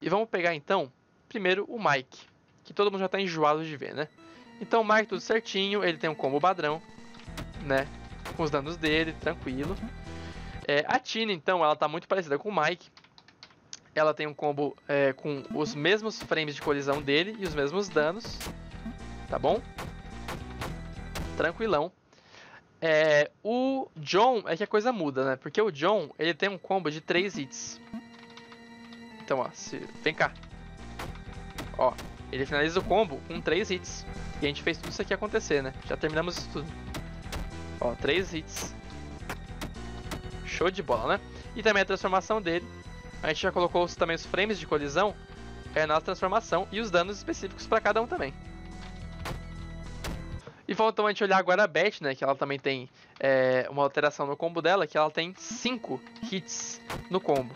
E vamos pegar então, primeiro o Mike, que todo mundo já tá enjoado de ver, né? Então o Mike tudo certinho, ele tem um combo padrão, né? Com os danos dele, tranquilo. É, a Tina, então, ela tá muito parecida com o Mike. Ela tem um combo é, com os mesmos frames de colisão dele e os mesmos danos. Tá bom? Tranquilão. É, o John é que a coisa muda, né? Porque o John, ele tem um combo de 3 hits. Então, ó, se... vem cá. Ó, ele finaliza o combo com 3 hits. E a gente fez tudo isso aqui acontecer, né? Já terminamos isso tudo. Ó, 3 hits. Show de bola, né? E também a transformação dele. A gente já colocou os, também os frames de colisão. É na transformação e os danos específicos para cada um também. E faltou a gente olhar agora a Beth, né? Que ela também tem é, uma alteração no combo dela, que ela tem 5 hits no combo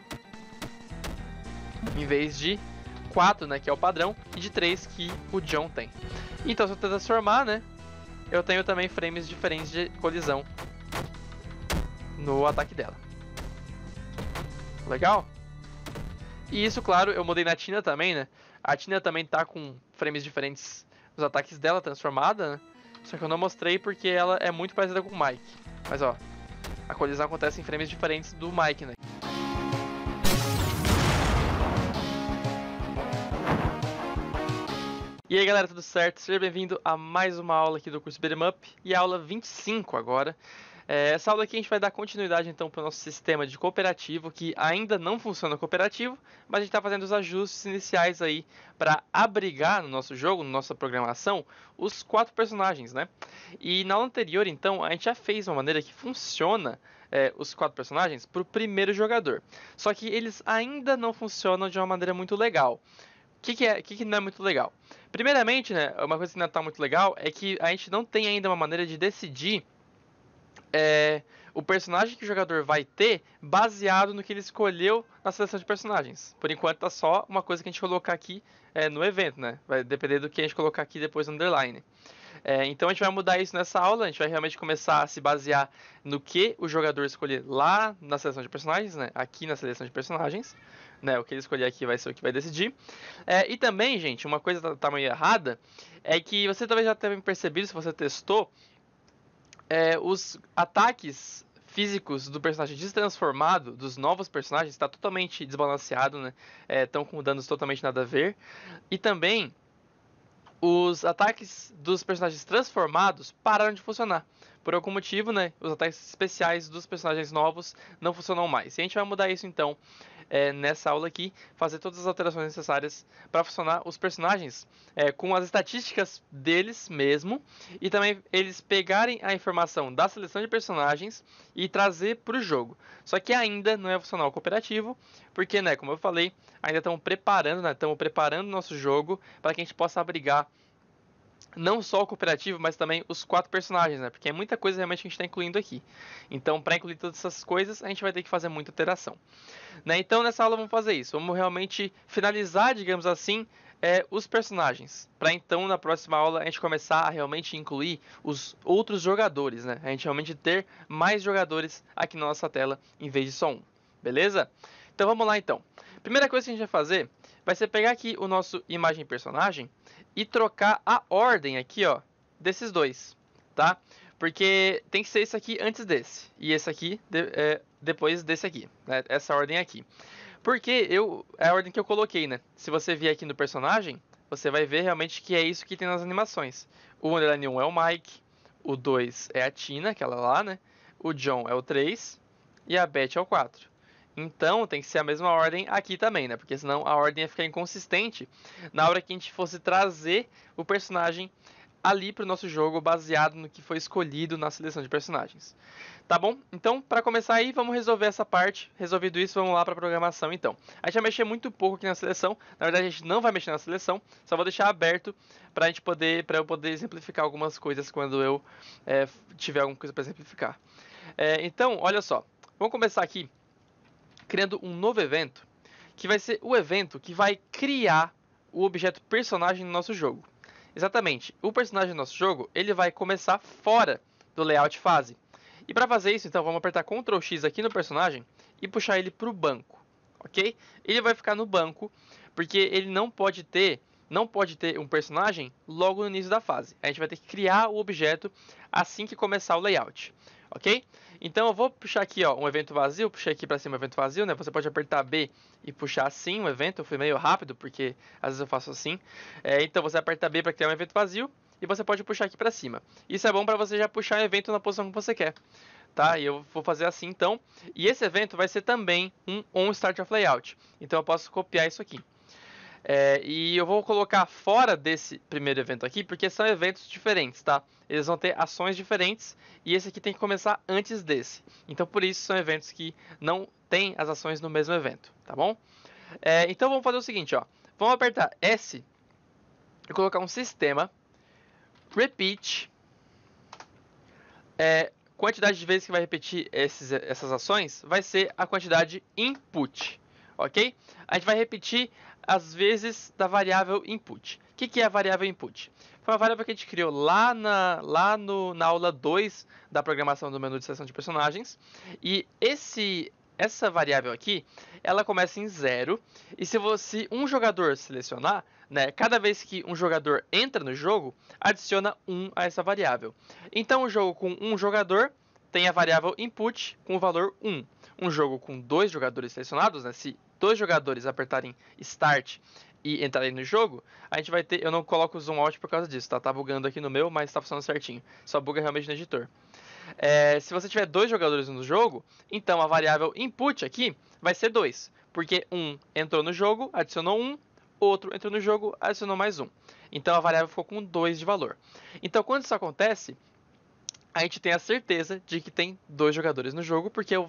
em vez de 4, né, que é o padrão, e de 3 que o John tem. Então, se eu transformar, né, eu tenho também frames diferentes de colisão no ataque dela. Legal? E isso, claro, eu mudei na Tina também, né? A Tina também tá com frames diferentes nos ataques dela, transformada, né? Só que eu não mostrei porque ela é muito parecida com o Mike. Mas, ó, a colisão acontece em frames diferentes do Mike, né? E aí galera, tudo certo? Seja bem-vindo a mais uma aula aqui do curso Beat'em Up e a aula 25 agora. É, essa aula aqui a gente vai dar continuidade então para o nosso sistema de cooperativo que ainda não funciona cooperativo, mas a gente está fazendo os ajustes iniciais aí para abrigar no nosso jogo, na nossa programação, os quatro personagens, né? E na aula anterior então a gente já fez uma maneira que funciona é, os quatro personagens para o primeiro jogador, só que eles ainda não funcionam de uma maneira muito legal. O que, que, é, que, que não é muito legal? Primeiramente, né, uma coisa que ainda é tá muito legal é que a gente não tem ainda uma maneira de decidir é, o personagem que o jogador vai ter baseado no que ele escolheu na seleção de personagens. Por enquanto tá só uma coisa que a gente colocar aqui é, no evento, né? Vai depender do que a gente colocar aqui depois no underline. É, então a gente vai mudar isso nessa aula, a gente vai realmente começar a se basear no que o jogador escolher lá na seleção de personagens, né? Aqui na seleção de personagens né? O que ele escolher aqui vai ser o que vai decidir. É, e também, gente, uma coisa tá, tá meio errada é que você talvez já tenha percebido, se você testou, é, os ataques físicos do personagem destransformado, dos novos personagens, está totalmente desbalanceado, né? Estão é, com danos totalmente nada a ver. E também os ataques dos personagens transformados pararam de funcionar. Por algum motivo, né? Os ataques especiais dos personagens novos não funcionam mais. E a gente vai mudar isso então é, nessa aula aqui, fazer todas as alterações necessárias para funcionar os personagens é, com as estatísticas deles mesmo e também eles pegarem a informação da seleção de personagens e trazer para o jogo. Só que ainda não é funcional cooperativo, porque, né, como eu falei, ainda estamos preparando, né, estamos preparando o nosso jogo para que a gente possa abrigar não só o cooperativo, mas também os quatro personagens, né? Porque é muita coisa realmente que a gente está incluindo aqui. Então, para incluir todas essas coisas, a gente vai ter que fazer muita alteração. Né? Então, nessa aula vamos fazer isso. Vamos realmente finalizar, digamos assim, é, os personagens. Para então, na próxima aula, a gente começar a realmente incluir os outros jogadores, né? A gente realmente ter mais jogadores aqui na nossa tela, em vez de só um. Beleza? Então, vamos lá, então. Primeira coisa que a gente vai fazer vai ser pegar aqui o nosso imagem personagem e trocar a ordem aqui, ó, desses dois, tá? Porque tem que ser esse aqui antes desse, e esse aqui de, é, depois desse aqui, né? Essa ordem aqui. Porque eu, é a ordem que eu coloquei, né? Se você vier aqui no personagem, você vai ver realmente que é isso que tem nas animações. O Underline 1 é o Mike, o 2 é a Tina, aquela lá, né? O John é o 3 e a Beth é o 4. Então tem que ser a mesma ordem aqui também, né? Porque senão a ordem ia ficar inconsistente na hora que a gente fosse trazer o personagem ali para o nosso jogo baseado no que foi escolhido na seleção de personagens. Tá bom? Então, para começar aí, vamos resolver essa parte. Resolvido isso, vamos lá para a programação então. A gente vai mexer muito pouco aqui na seleção. Na verdade, a gente não vai mexer na seleção, só vou deixar aberto para a gente poder, para eu poder exemplificar algumas coisas quando eu é, tiver alguma coisa para exemplificar. É, então, olha só. Vamos começar aqui criando um novo evento, que vai ser o evento que vai criar o objeto personagem no nosso jogo. Exatamente, o personagem do nosso jogo ele vai começar fora do layout fase. E para fazer isso, então vamos apertar Ctrl X aqui no personagem e puxar ele para o banco, ok? Ele vai ficar no banco porque ele não pode ter não pode ter um personagem logo no início da fase. A gente vai ter que criar o objeto assim que começar o layout ok? Então eu vou puxar aqui, ó, um evento vazio, puxei aqui para cima um evento vazio, né? Você pode apertar B e puxar assim um evento, eu fui meio rápido porque às vezes eu faço assim. É, então você aperta B para criar um evento vazio e você pode puxar aqui para cima. Isso é bom para você já puxar um evento na posição que você quer, tá? E eu vou fazer assim então. E esse evento vai ser também um on start of layout. Então eu posso copiar isso aqui. É, e eu vou colocar fora desse primeiro evento aqui, porque são eventos diferentes, tá? Eles vão ter ações diferentes e esse aqui tem que começar antes desse. Então, por isso, são eventos que não têm as ações no mesmo evento, tá bom? É, então, vamos fazer o seguinte, ó. Vamos apertar S e colocar um sistema repeat é, quantidade de vezes que vai repetir esses, essas ações vai ser a quantidade input ok? A gente vai repetir as vezes da variável input. O que, que é a variável input? Foi uma variável que a gente criou lá na, lá no, na aula 2 da programação do menu de seleção de personagens. E esse, essa variável aqui, ela começa em zero. E se você um jogador selecionar, né, cada vez que um jogador entra no jogo, adiciona um a essa variável. Então, um jogo com um jogador tem a variável input com o valor 1. Um jogo com dois jogadores selecionados, né, se dois jogadores apertarem Start e entrarem no jogo, a gente vai ter. Eu não coloco o zoom out por causa disso, tá? Tá bugando aqui no meu, mas tá funcionando certinho. Só buga realmente no editor. É, se você tiver dois jogadores no jogo, então a variável input aqui vai ser 2. Porque um entrou no jogo, adicionou um, outro entrou no jogo, adicionou mais um. Então a variável ficou com 2 de valor. Então quando isso acontece, a gente tem a certeza de que tem dois jogadores no jogo, porque a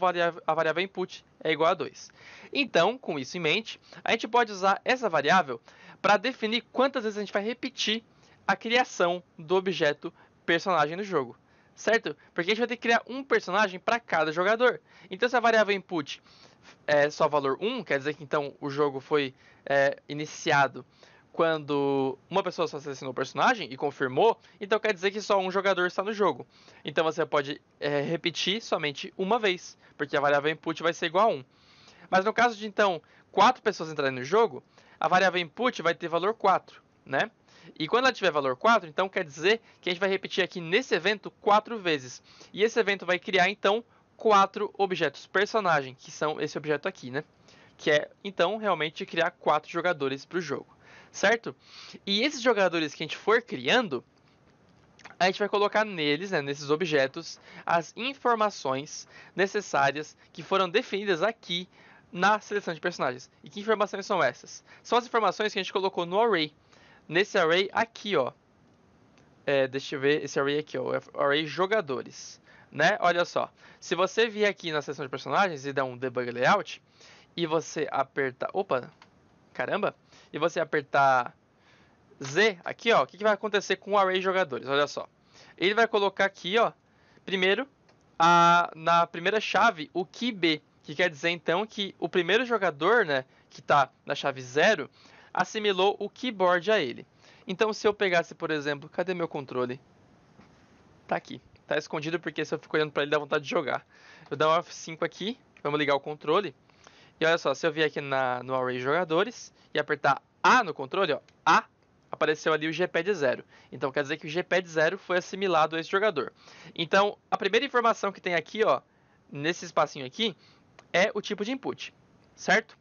variável input é igual a 2. Então, com isso em mente, a gente pode usar essa variável para definir quantas vezes a gente vai repetir a criação do objeto personagem no jogo, certo? Porque a gente vai ter que criar um personagem para cada jogador. Então, se a variável input é só valor 1, quer dizer que então o jogo foi é, iniciado quando uma pessoa só assinou o personagem e confirmou, então quer dizer que só um jogador está no jogo. Então você pode é, repetir somente uma vez, porque a variável input vai ser igual a 1. Mas no caso de então quatro pessoas entrarem no jogo, a variável input vai ter valor 4, né? E quando ela tiver valor 4, então quer dizer que a gente vai repetir aqui nesse evento quatro vezes. E esse evento vai criar então quatro objetos personagem, que são esse objeto aqui, né? Que é então realmente criar quatro jogadores para o jogo certo? E esses jogadores que a gente for criando, a gente vai colocar neles, né, nesses objetos, as informações necessárias que foram definidas aqui na seleção de personagens. E que informações são essas? São as informações que a gente colocou no array. Nesse array aqui, ó. É, deixa eu ver esse array aqui, ó. Array jogadores. Né? Olha só. Se você vir aqui na seção de personagens e dar um debug layout, e você apertar. Opa! Caramba! e você apertar Z aqui, ó, o que, que vai acontecer com o array de jogadores? Olha só. Ele vai colocar aqui, ó, primeiro, a, na primeira chave, o key B, que quer dizer então que o primeiro jogador, né, que está na chave 0, assimilou o keyboard a ele. Então, se eu pegasse, por exemplo, cadê meu controle? Tá aqui. Tá escondido porque se eu fico olhando para ele dá vontade de jogar. Eu dou um F5 aqui, vamos ligar o controle. E olha só, se eu vir aqui na, no Array Jogadores e apertar A no controle, ó, A, apareceu ali o GPED 0. Então quer dizer que o GPED 0 foi assimilado a esse jogador. Então a primeira informação que tem aqui, ó, nesse espacinho aqui, é o tipo de input, certo?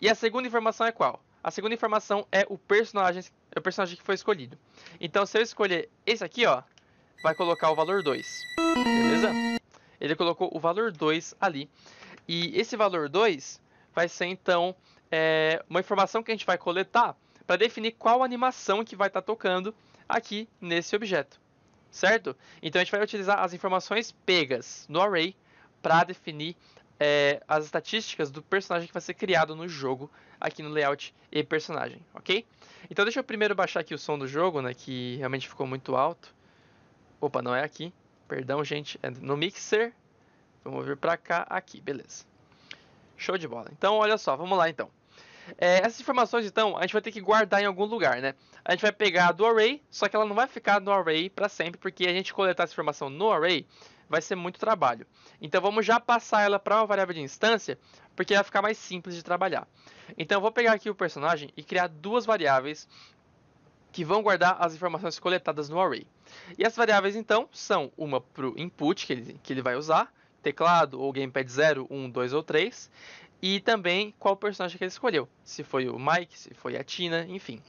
E a segunda informação é qual? A segunda informação é o personagem, é o personagem que foi escolhido. Então se eu escolher esse aqui, ó, vai colocar o valor 2. Beleza? Ele colocou o valor 2 ali. E esse valor 2 vai ser então é, uma informação que a gente vai coletar para definir qual animação que vai estar tá tocando aqui nesse objeto, certo? Então a gente vai utilizar as informações pegas no array para definir é, as estatísticas do personagem que vai ser criado no jogo aqui no layout e personagem, ok? Então deixa eu primeiro baixar aqui o som do jogo, né, que realmente ficou muito alto. Opa, não é aqui. Perdão, gente, é no mixer. Vamos vir para cá, aqui, beleza. Show de bola. Então, olha só, vamos lá então. É, essas informações, então, a gente vai ter que guardar em algum lugar, né? A gente vai pegar do array, só que ela não vai ficar no array para sempre, porque a gente coletar essa informação no array vai ser muito trabalho. Então, vamos já passar ela para uma variável de instância, porque vai ficar mais simples de trabalhar. Então, eu vou pegar aqui o personagem e criar duas variáveis que vão guardar as informações coletadas no array. E as variáveis, então, são uma para o input que ele, que ele vai usar teclado ou gamepad 0, 1, 2 ou 3, e também qual personagem que ele escolheu, se foi o Mike, se foi a Tina, enfim.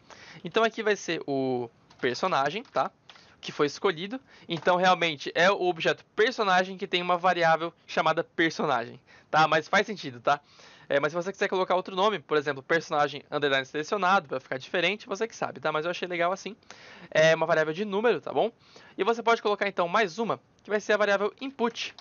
Então aqui vai ser o personagem, tá? Que foi escolhido. Então realmente é o objeto personagem que tem uma variável chamada personagem, tá? Mas faz sentido, tá? É, mas se você quiser colocar outro nome, por exemplo, personagem underline selecionado, vai ficar diferente, você que sabe, tá? Mas eu achei legal assim. É uma variável de número, tá bom? E você pode colocar então mais uma, que vai ser a variável input,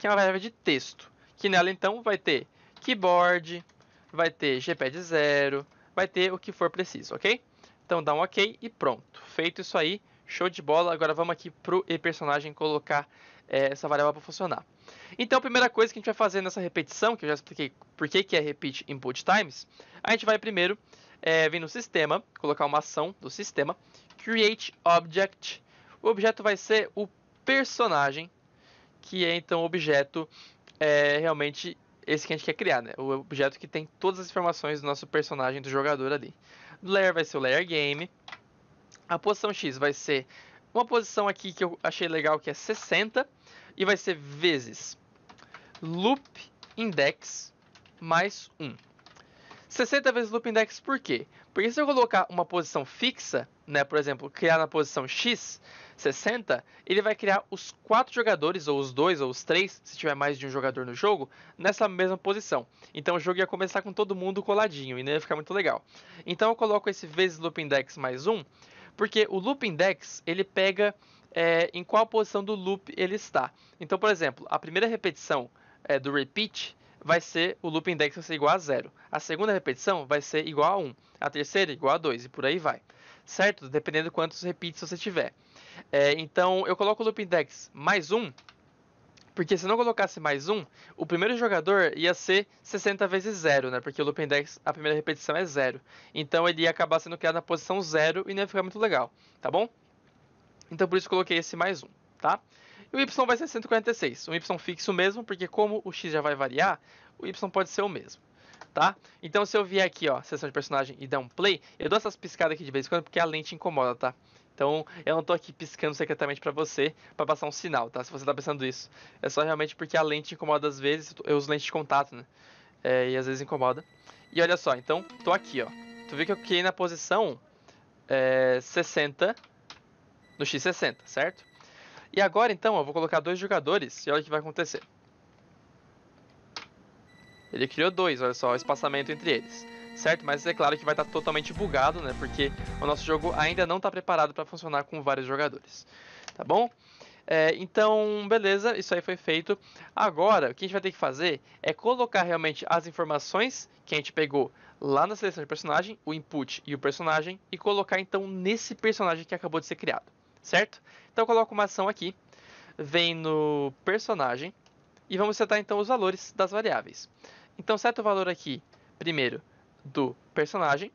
que é uma variável de texto, que nela então vai ter keyboard, vai ter gpad 0, vai ter o que for preciso, ok? Então dá um ok e pronto. Feito isso aí, show de bola. Agora vamos aqui pro ePersonagem personagem colocar é, essa variável para funcionar. Então a primeira coisa que a gente vai fazer nessa repetição, que eu já expliquei por que, que é repeat input times, a gente vai primeiro é, vir no sistema, colocar uma ação do sistema, create object. O objeto vai ser o personagem que é então o objeto é, realmente esse que a gente quer criar, né? O objeto que tem todas as informações do nosso personagem, do jogador ali. Layer vai ser o layer game. A posição X vai ser uma posição aqui que eu achei legal que é 60 e vai ser vezes loop index mais 1. 60 vezes loop index por quê? Porque se eu colocar uma posição fixa, né, por exemplo, criar na posição x, 60, ele vai criar os quatro jogadores, ou os dois, ou os três, se tiver mais de um jogador no jogo, nessa mesma posição. Então o jogo ia começar com todo mundo coladinho e não ia ficar muito legal. Então eu coloco esse vezes loop index mais um, porque o loop index ele pega é, em qual posição do loop ele está. Então, por exemplo, a primeira repetição é, do repeat vai ser o loop index vai ser igual a zero. A segunda repetição vai ser igual a 1. Um. A terceira igual a 2 e por aí vai. Certo? Dependendo de quantos repeats você tiver. É, então eu coloco o loop index mais 1. Um, porque se não colocasse mais um, o primeiro jogador ia ser 60 vezes zero, né? Porque o loop index, a primeira repetição é zero. Então ele ia acabar sendo criado na posição zero e não ia ficar muito legal, tá bom? Então por isso coloquei esse mais um, tá? E o y vai ser 146. Um y fixo mesmo, porque como o x já vai variar, o y pode ser o mesmo. Tá? Então se eu vier aqui, ó, sessão de personagem e dar um play, eu dou essas piscadas aqui de vez em quando porque a lente incomoda, tá? Então, eu não tô aqui piscando secretamente para você para passar um sinal, tá? Se você tá pensando isso. É só realmente porque a lente incomoda às vezes, eu uso lente de contato, né? É, e às vezes incomoda. E olha só, então, tô aqui, ó. Tu viu que eu criei na posição é, 60 no X60, certo? E agora então eu vou colocar dois jogadores e olha o que vai acontecer. Ele criou dois, olha só, o espaçamento entre eles. Certo? Mas é claro que vai estar totalmente bugado, né? Porque o nosso jogo ainda não está preparado para funcionar com vários jogadores. Tá bom? É, então, beleza, isso aí foi feito. Agora, o que a gente vai ter que fazer é colocar realmente as informações que a gente pegou lá na seleção de personagem, o input e o personagem, e colocar então nesse personagem que acabou de ser criado certo? Então eu coloco uma ação aqui, vem no personagem e vamos setar então os valores das variáveis. Então seta o valor aqui primeiro do personagem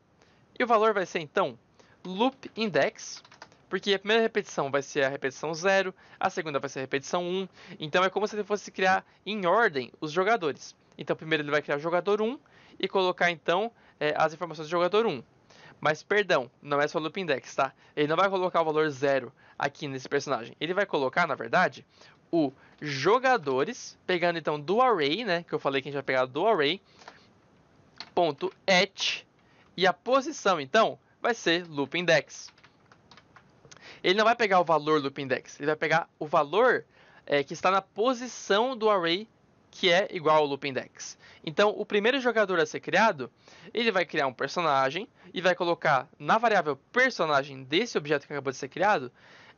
e o valor vai ser então loop index, porque a primeira repetição vai ser a repetição 0, a segunda vai ser a repetição 1, um, então é como se ele fosse criar em ordem os jogadores. Então primeiro ele vai criar o jogador 1 um, e colocar então eh, as informações do jogador 1. Um. Mas perdão, não é só loop index, tá? Ele não vai colocar o valor zero aqui nesse personagem. Ele vai colocar, na verdade, o jogadores, pegando então do array, né? Que eu falei que a gente vai pegar do array, ponto at, e a posição, então, vai ser loop index. Ele não vai pegar o valor loop index, ele vai pegar o valor é, que está na posição do array que é igual ao loop index. Então, o primeiro jogador a ser criado, ele vai criar um personagem e vai colocar na variável personagem desse objeto que acabou de ser criado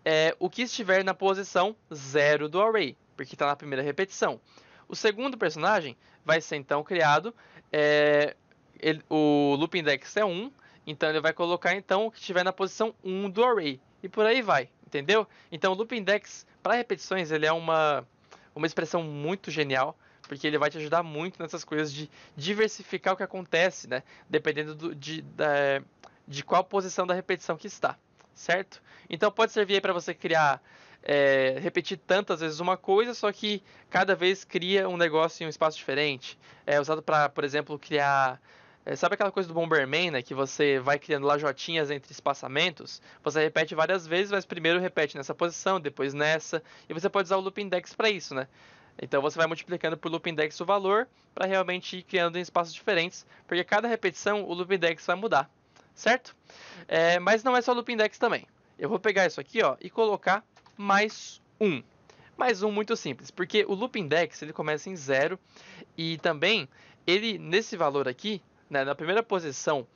é, o que estiver na posição zero do array, porque está na primeira repetição. O segundo personagem vai ser então criado, é, ele, o loop index é 1, então ele vai colocar então o que estiver na posição 1 do array, e por aí vai, entendeu? Então o loop index para repetições ele é uma, uma expressão muito genial, porque ele vai te ajudar muito nessas coisas de diversificar o que acontece, né? Dependendo do, de, da, de qual posição da repetição que está, certo? Então pode servir aí para você criar, é, repetir tantas vezes uma coisa, só que cada vez cria um negócio em um espaço diferente. É usado para, por exemplo, criar é, sabe aquela coisa do Bomberman, né? Que você vai criando lajotinhas entre espaçamentos? Você repete várias vezes, mas primeiro repete nessa posição, depois nessa. E você pode usar o Loop Index para isso, né? Então você vai multiplicando por loop index o valor para realmente ir criando em espaços diferentes, porque cada repetição o loop index vai mudar, certo? É, mas não é só loop index também. Eu vou pegar isso aqui ó, e colocar mais um. Mais um muito simples, porque o loop index ele começa em zero e também ele nesse valor aqui, né, na primeira posição,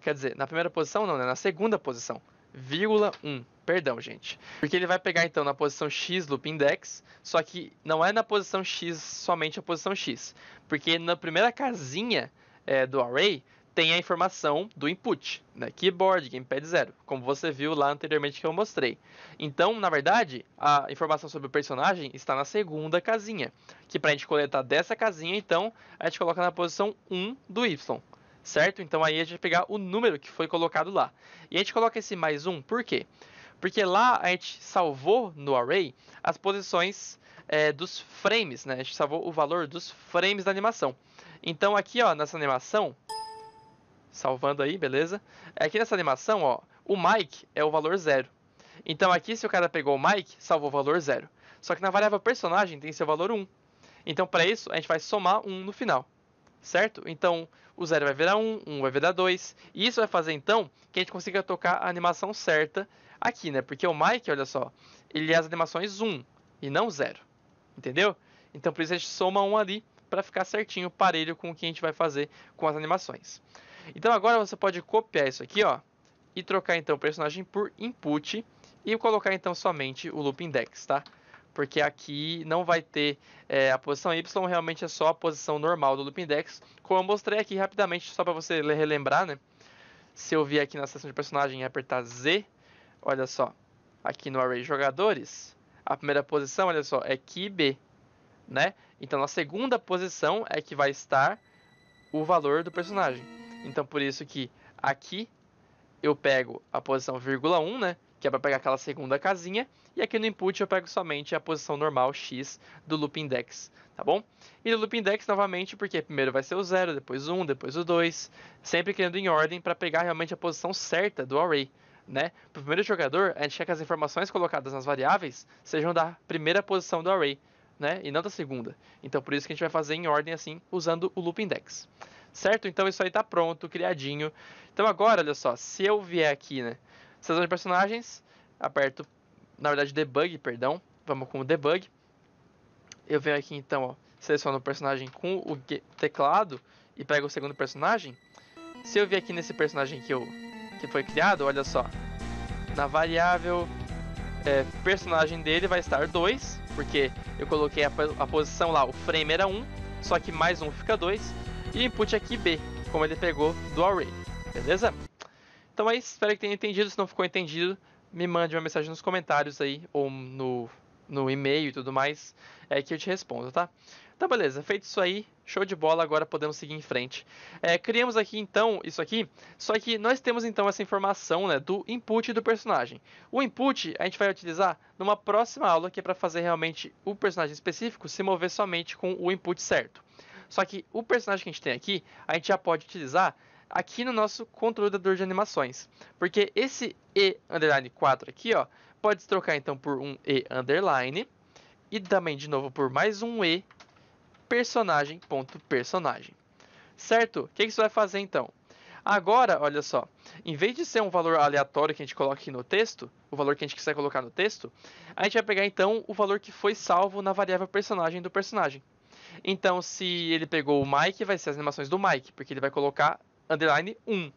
quer dizer, na primeira posição não, né, na segunda posição, vírgula 1. Um perdão, gente. Porque ele vai pegar então na posição X loop index, só que não é na posição X somente a posição X, porque na primeira casinha é, do array tem a informação do input, né? keyboard, gamepad 0, como você viu lá anteriormente que eu mostrei. Então, na verdade, a informação sobre o personagem está na segunda casinha, que para a gente coletar dessa casinha, então, a gente coloca na posição 1 do Y, certo? Então aí a gente vai pegar o número que foi colocado lá. E a gente coloca esse mais 1, por quê? Porque lá a gente salvou no array as posições é, dos frames, né? A gente salvou o valor dos frames da animação. Então aqui, ó, nessa animação, salvando aí, beleza? É aqui nessa animação, ó, o Mike é o valor zero. Então aqui, se o cara pegou o Mike, salvou o valor zero. Só que na variável personagem tem seu valor 1. Então para isso, a gente vai somar 1 no final, certo? Então o zero vai virar 1, 1 vai virar 2. E isso vai fazer então que a gente consiga tocar a animação certa aqui, né? Porque o Mike, olha só, ele é as animações 1 e não 0. Entendeu? Então por isso a gente soma 1 ali para ficar certinho, parelho com o que a gente vai fazer com as animações. Então agora você pode copiar isso aqui, ó, e trocar então o personagem por input e colocar então somente o loop index, tá? Porque aqui não vai ter é, a posição Y, realmente é só a posição normal do loop index, como eu mostrei aqui rapidamente, só para você relembrar, né? Se eu vier aqui na seção de personagem e apertar Z, Olha só. Aqui no array jogadores, a primeira posição, olha só, é key B, né? Então na segunda posição é que vai estar o valor do personagem. Então por isso que aqui eu pego a posição vírgula 1, né? Que é para pegar aquela segunda casinha. E aqui no input eu pego somente a posição normal x do loop index, tá bom? E do loop index novamente, porque primeiro vai ser o 0, depois o 1, depois o 2. Sempre criando em ordem para pegar realmente a posição certa do array né? Para o primeiro jogador, a gente quer que as informações colocadas nas variáveis sejam da primeira posição do array, né? E não da segunda. Então, por isso que a gente vai fazer em ordem assim, usando o loop index. Certo? Então, isso aí está pronto, criadinho. Então, agora, olha só, se eu vier aqui, né? Seleção de personagens, aperto, na verdade, debug, perdão. Vamos com o debug. Eu venho aqui, então, ó, seleciono o personagem com o teclado e pego o segundo personagem. Se eu vier aqui nesse personagem que eu que foi criado, olha só. Na variável é, personagem dele vai estar 2, porque eu coloquei a, a, posição lá, o frame era 1, um, só que mais 1 um fica 2. E o input aqui B, como ele pegou do array. Beleza? Então é isso, espero que tenha entendido. Se não ficou entendido, me mande uma mensagem nos comentários aí, ou no, no e-mail e tudo mais, é que eu te respondo, tá? Tá, beleza. Feito isso aí, show de bola. Agora podemos seguir em frente. É, criamos aqui, então, isso aqui. Só que nós temos, então, essa informação né, do input do personagem. O input a gente vai utilizar numa próxima aula, que é para fazer realmente o personagem específico se mover somente com o input certo. Só que o personagem que a gente tem aqui, a gente já pode utilizar aqui no nosso controlador de animações. Porque esse E underline 4 aqui, ó, pode se trocar então por um E underline e também de novo por mais um E personagem ponto personagem. Certo? O que, que você vai fazer então? Agora, olha só, em vez de ser um valor aleatório que a gente coloca aqui no texto, o valor que a gente quiser colocar no texto, a gente vai pegar então o valor que foi salvo na variável personagem do personagem. Então, se ele pegou o Mike, vai ser as animações do Mike, porque ele vai colocar underline 1.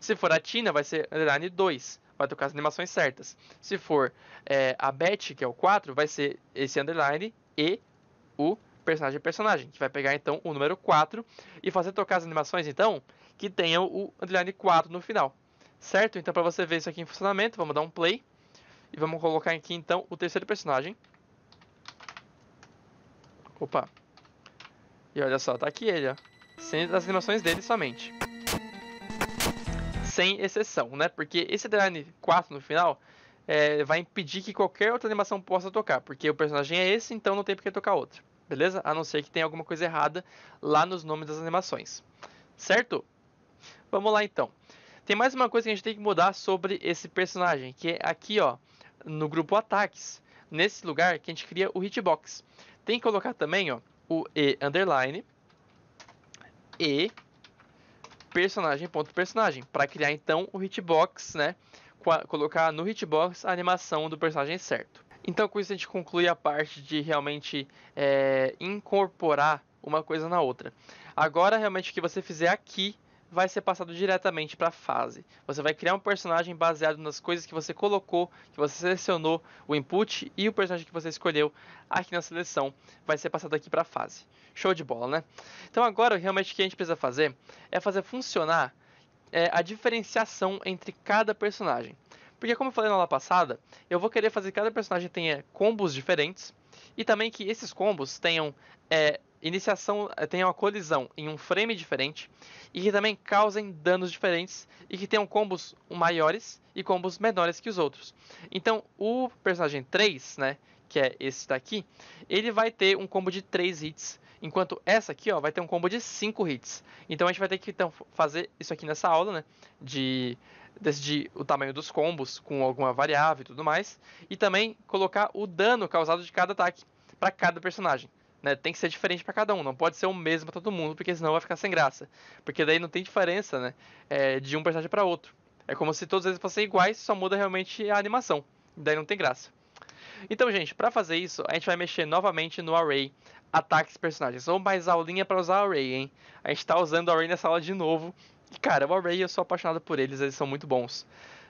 Se for a Tina, vai ser underline 2, vai tocar as animações certas. Se for é, a Beth, que é o 4, vai ser esse underline e o é personagem a personagem, que vai pegar então o número 4 e fazer tocar as animações então que tenham o underline 4 no final. Certo? Então para você ver isso aqui em funcionamento, vamos dar um play e vamos colocar aqui então o terceiro personagem. Opa. E olha só, tá aqui ele, ó. Sem as animações dele somente. Sem exceção, né? Porque esse underline 4 no final é, vai impedir que qualquer outra animação possa tocar, porque o personagem é esse, então não tem porque tocar outro beleza? A não ser que tenha alguma coisa errada lá nos nomes das animações, certo? Vamos lá então. Tem mais uma coisa que a gente tem que mudar sobre esse personagem, que é aqui ó, no grupo ataques, nesse lugar que a gente cria o hitbox. Tem que colocar também ó, o e underline e personagem ponto personagem para criar então o hitbox, né? Colocar no hitbox a animação do personagem certo. Então, com isso, a gente conclui a parte de realmente é, incorporar uma coisa na outra. Agora, realmente, o que você fizer aqui vai ser passado diretamente para a fase. Você vai criar um personagem baseado nas coisas que você colocou, que você selecionou, o input e o personagem que você escolheu aqui na seleção vai ser passado aqui para a fase. Show de bola, né? Então agora realmente o que a gente precisa fazer é fazer funcionar é, a diferenciação entre cada personagem. Porque como eu falei na aula passada, eu vou querer fazer que cada personagem tenha combos diferentes e também que esses combos tenham é, iniciação, é, tenham a colisão em um frame diferente e que também causem danos diferentes e que tenham combos maiores e combos menores que os outros. Então, o personagem 3, né, que é esse daqui, ele vai ter um combo de 3 hits, enquanto essa aqui, ó, vai ter um combo de 5 hits. Então a gente vai ter que então, fazer isso aqui nessa aula, né, de decidir o tamanho dos combos com alguma variável e tudo mais, e também colocar o dano causado de cada ataque para cada personagem. Né? Tem que ser diferente para cada um, não pode ser o mesmo para todo mundo, porque senão vai ficar sem graça. Porque daí não tem diferença né? É, de um personagem para outro. É como se todos eles fossem iguais, só muda realmente a animação. Daí não tem graça. Então, gente, para fazer isso, a gente vai mexer novamente no array ataques personagens. Ou mais aulinha para usar array, hein? A gente está usando array nessa aula de novo, Cara, o Array, eu sou apaixonado por eles, eles são muito bons.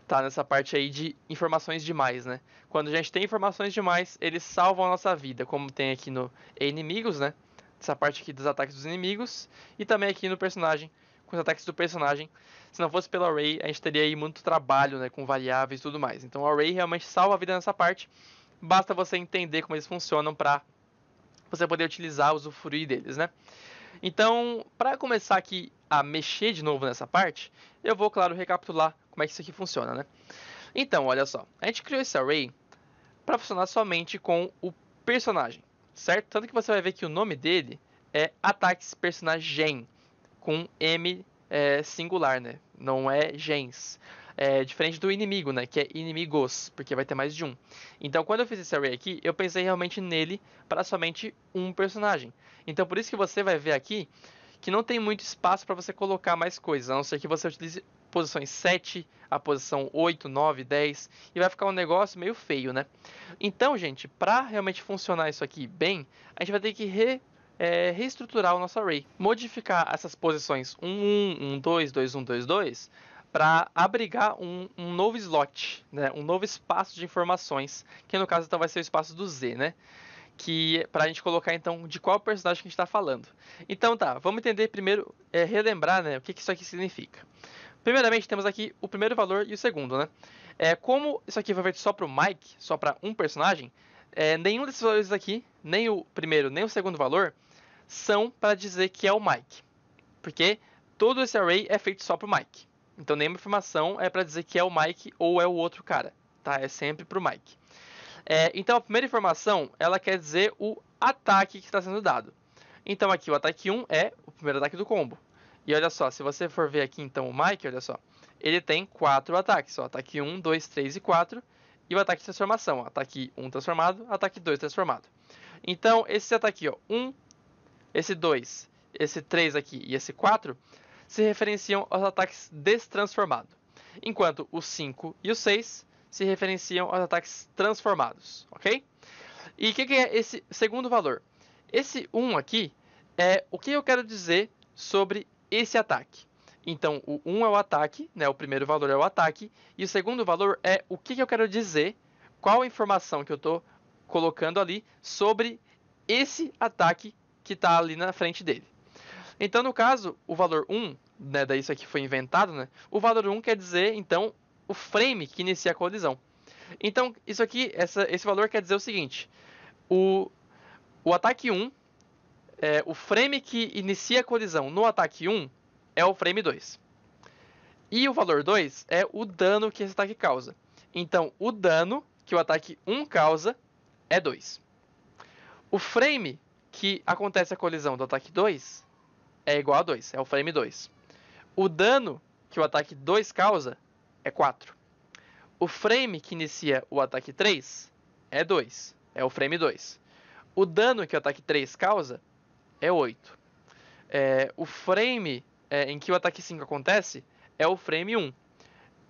Tá nessa parte aí de informações demais, né? Quando a gente tem informações demais, eles salvam a nossa vida, como tem aqui no Inimigos, né? Essa parte aqui dos ataques dos inimigos, e também aqui no personagem, com os ataques do personagem. Se não fosse pelo Array, a gente teria aí muito trabalho, né? Com variáveis e tudo mais. Então o Array realmente salva a vida nessa parte. Basta você entender como eles funcionam para você poder utilizar, usufruir deles, né? Então, para começar aqui a mexer de novo nessa parte, eu vou, claro, recapitular como é que isso aqui funciona, né? Então, olha só, a gente criou esse array para funcionar somente com o personagem, certo? Tanto que você vai ver que o nome dele é ataques personagem com M é, singular, né? Não é gens. É, diferente do inimigo, né? Que é inimigos, porque vai ter mais de um. Então, quando eu fiz esse array aqui, eu pensei realmente nele para somente um personagem. Então, por isso que você vai ver aqui que não tem muito espaço para você colocar mais coisas, a não ser que você utilize posições 7, a posição 8, 9, 10, e vai ficar um negócio meio feio, né? Então, gente, para realmente funcionar isso aqui bem, a gente vai ter que re é, reestruturar o nosso array. Modificar essas posições 1, 1, 1, 2, 2, 1, 2, 2 para abrigar um, um, novo slot, né? um novo espaço de informações, que no caso então vai ser o espaço do Z, né? Que é para a gente colocar então de qual personagem que a gente está falando. Então tá, vamos entender primeiro, é, relembrar né, o que, que isso aqui significa. Primeiramente temos aqui o primeiro valor e o segundo, né? É, como isso aqui vai ver só para o Mike, só para um personagem, é, nenhum desses valores aqui, nem o primeiro nem o segundo valor, são para dizer que é o Mike. Porque todo esse array é feito só para o Mike. Então nenhuma informação é para dizer que é o Mike ou é o outro cara, tá? É sempre pro Mike. É, então a primeira informação, ela quer dizer o ataque que está sendo dado. Então aqui o ataque 1 é o primeiro ataque do combo. E olha só, se você for ver aqui então o Mike, olha só, ele tem quatro ataques, ó, ataque 1, 2, 3 e 4, e o ataque de transformação, ó, ataque 1 transformado, ataque 2 transformado. Então esse ataque, ó, 1, esse 2, esse 3 aqui e esse 4 se referenciam aos ataques destransformados, enquanto os 5 e os 6 se referenciam aos ataques transformados, ok? E o que, que, é esse segundo valor? Esse 1 um aqui é o que eu quero dizer sobre esse ataque. Então, o 1 um é o ataque, né? o primeiro valor é o ataque, e o segundo valor é o que, que eu quero dizer, qual a informação que eu estou colocando ali sobre esse ataque que está ali na frente dele. Então, no caso, o valor 1, né, daí isso aqui foi inventado, né? O valor 1 quer dizer, então, o frame que inicia a colisão. Então, isso aqui, essa, esse valor quer dizer o seguinte: o, o ataque 1, é, o frame que inicia a colisão no ataque 1 é o frame 2. E o valor 2 é o dano que esse ataque causa. Então, o dano que o ataque 1 causa é 2. O frame que acontece a colisão do ataque 2 é igual a 2, é o frame 2. O dano que o ataque 2 causa é 4. O frame que inicia o ataque 3 é 2, é o frame 2. O dano que o ataque 3 causa é 8. É, o frame é, em que o ataque 5 acontece é o frame 1.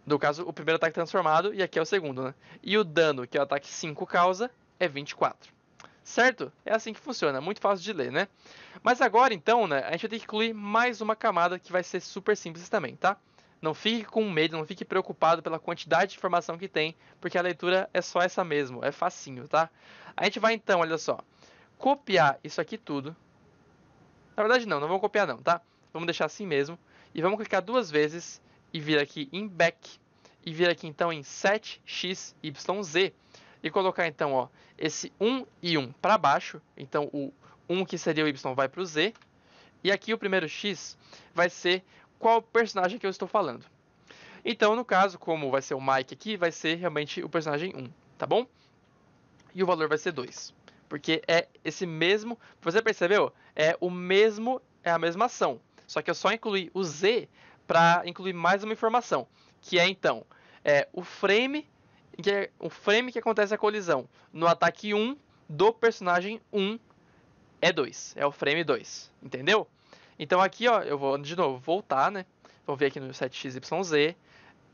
No caso, o primeiro ataque transformado, e aqui é o segundo, né? E o dano que o ataque 5 causa é 24 certo? É assim que funciona, muito fácil de ler, né? Mas agora então, né, a gente vai ter que incluir mais uma camada que vai ser super simples também, tá? Não fique com medo, não fique preocupado pela quantidade de informação que tem, porque a leitura é só essa mesmo, é facinho, tá? A gente vai então, olha só, copiar isso aqui tudo. Na verdade não, não vamos copiar não, tá? Vamos deixar assim mesmo e vamos clicar duas vezes e vir aqui em back e vir aqui então em 7xyz e colocar então ó, esse 1 e 1 para baixo. Então o 1 que seria o Y vai para o Z. E aqui o primeiro X vai ser qual personagem que eu estou falando. Então, no caso, como vai ser o Mike aqui, vai ser realmente o personagem 1, tá bom? E o valor vai ser 2. Porque é esse mesmo. Você percebeu? É o mesmo. É a mesma ação. Só que eu só incluí o Z para incluir mais uma informação. Que é então é, o frame que é o frame que acontece a colisão. No ataque 1 do personagem 1 é 2, é o frame 2, entendeu? Então aqui, ó, eu vou de novo voltar, né? Vou ver aqui no 7xyz,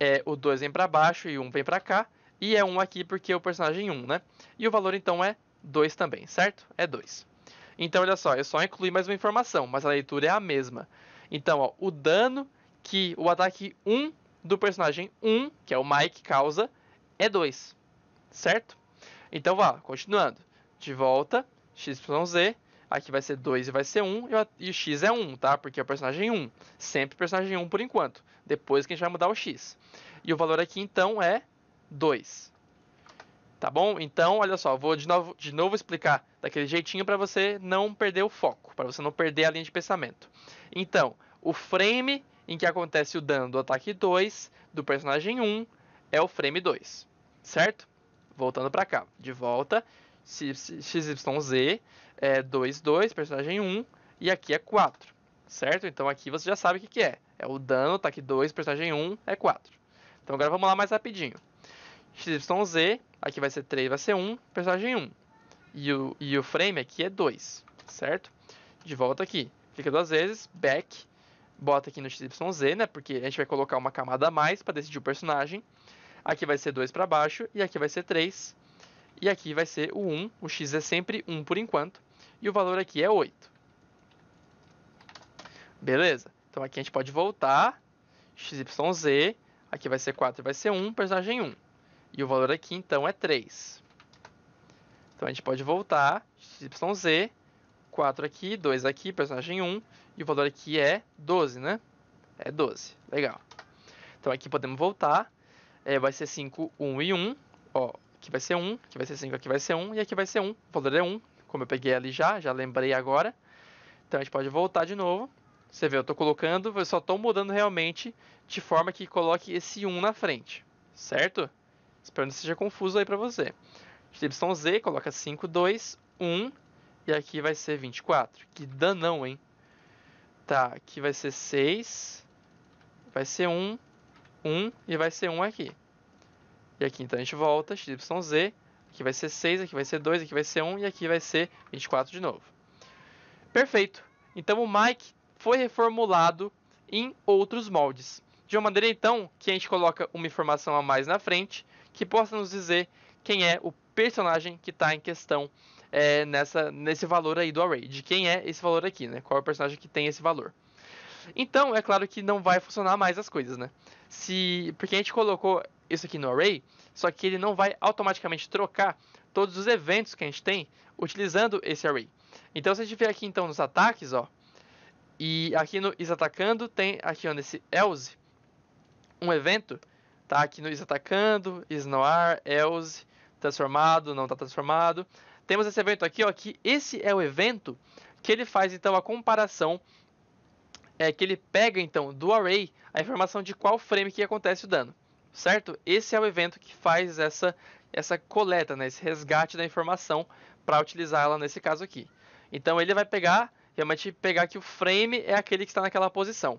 é, o 2 vem para baixo e o 1 vem para cá, e é 1 aqui porque é o personagem 1, né? E o valor então é 2 também, certo? É 2. Então olha só, eu só incluí mais uma informação, mas a leitura é a mesma. Então, ó, o dano que o ataque 1 do personagem 1, que é o Mike, causa é 2, certo? Então, vá, continuando. De volta, x z, aqui vai ser 2 e vai ser 1, um, e o X é 1, um, tá? Porque é o personagem 1, um. sempre personagem 1 um por enquanto, depois que a gente vai mudar o X. E o valor aqui, então, é 2. Tá bom? Então, olha só, vou de novo, de novo explicar daquele jeitinho para você não perder o foco, para você não perder a linha de pensamento. Então, o frame em que acontece o dano do ataque 2 do personagem 1 é o frame 2 certo? Voltando para cá, de volta, XYZ é 2, 2, personagem 1, e aqui é 4, certo? Então aqui você já sabe o que, que é. É o dano, tá aqui 2, personagem 1, é 4. Então agora vamos lá mais rapidinho. XYZ, aqui vai ser 3, vai ser 1, personagem 1. E o, e o frame aqui é 2, certo? De volta aqui. Clica duas vezes, back, bota aqui no XYZ, né? Porque a gente vai colocar uma camada a mais para decidir o personagem. Aqui vai ser 2 para baixo e aqui vai ser 3. E aqui vai ser o 1. O x é sempre 1 por enquanto. E o valor aqui é 8. Beleza. Então aqui a gente pode voltar. XYZ. Aqui vai ser 4 e vai ser 1. Personagem 1. E o valor aqui então é 3. Então a gente pode voltar. XYZ. 4 aqui, 2 aqui, personagem 1. E o valor aqui é 12, né? É 12. Legal. Então aqui podemos voltar é, vai ser 5, 1 e 1. Ó, aqui vai ser 1, aqui vai ser 5, aqui vai ser 1 e aqui vai ser 1. O valor é 1, como eu peguei ali já, já lembrei agora. Então a gente pode voltar de novo. Você vê, eu estou colocando, eu só estou mudando realmente de forma que coloque esse 1 na frente, certo? Espero que não seja confuso aí para você. YZ coloca 5, 2, 1 e aqui vai ser 24. Que danão, hein? Tá, aqui vai ser 6, vai ser 1, 1 e vai ser 1 aqui. E aqui então a gente volta, XYZ, aqui vai ser 6, aqui vai ser 2, aqui vai ser 1 e aqui vai ser 24 de novo. Perfeito! Então o Mike foi reformulado em outros moldes. De uma maneira então que a gente coloca uma informação a mais na frente que possa nos dizer quem é o personagem que está em questão é, nessa, nesse valor aí do array. De quem é esse valor aqui, né? Qual é o personagem que tem esse valor. Então, é claro que não vai funcionar mais as coisas, né? se. Porque a gente colocou isso aqui no array, só que ele não vai automaticamente trocar todos os eventos que a gente tem utilizando esse array. Então, se a gente vier aqui então nos ataques, ó, e aqui no isatacando tem aqui ó, nesse else um evento, tá? Aqui no isatacando, isnoar, else, transformado, não está transformado. Temos esse evento aqui, ó, que esse é o evento que ele faz então a comparação é que ele pega então do array a informação de qual frame que acontece o dano, certo? Esse é o evento que faz essa essa coleta, né, esse resgate da informação para utilizar ela nesse caso aqui. Então ele vai pegar, realmente pegar que o frame é aquele que está naquela posição.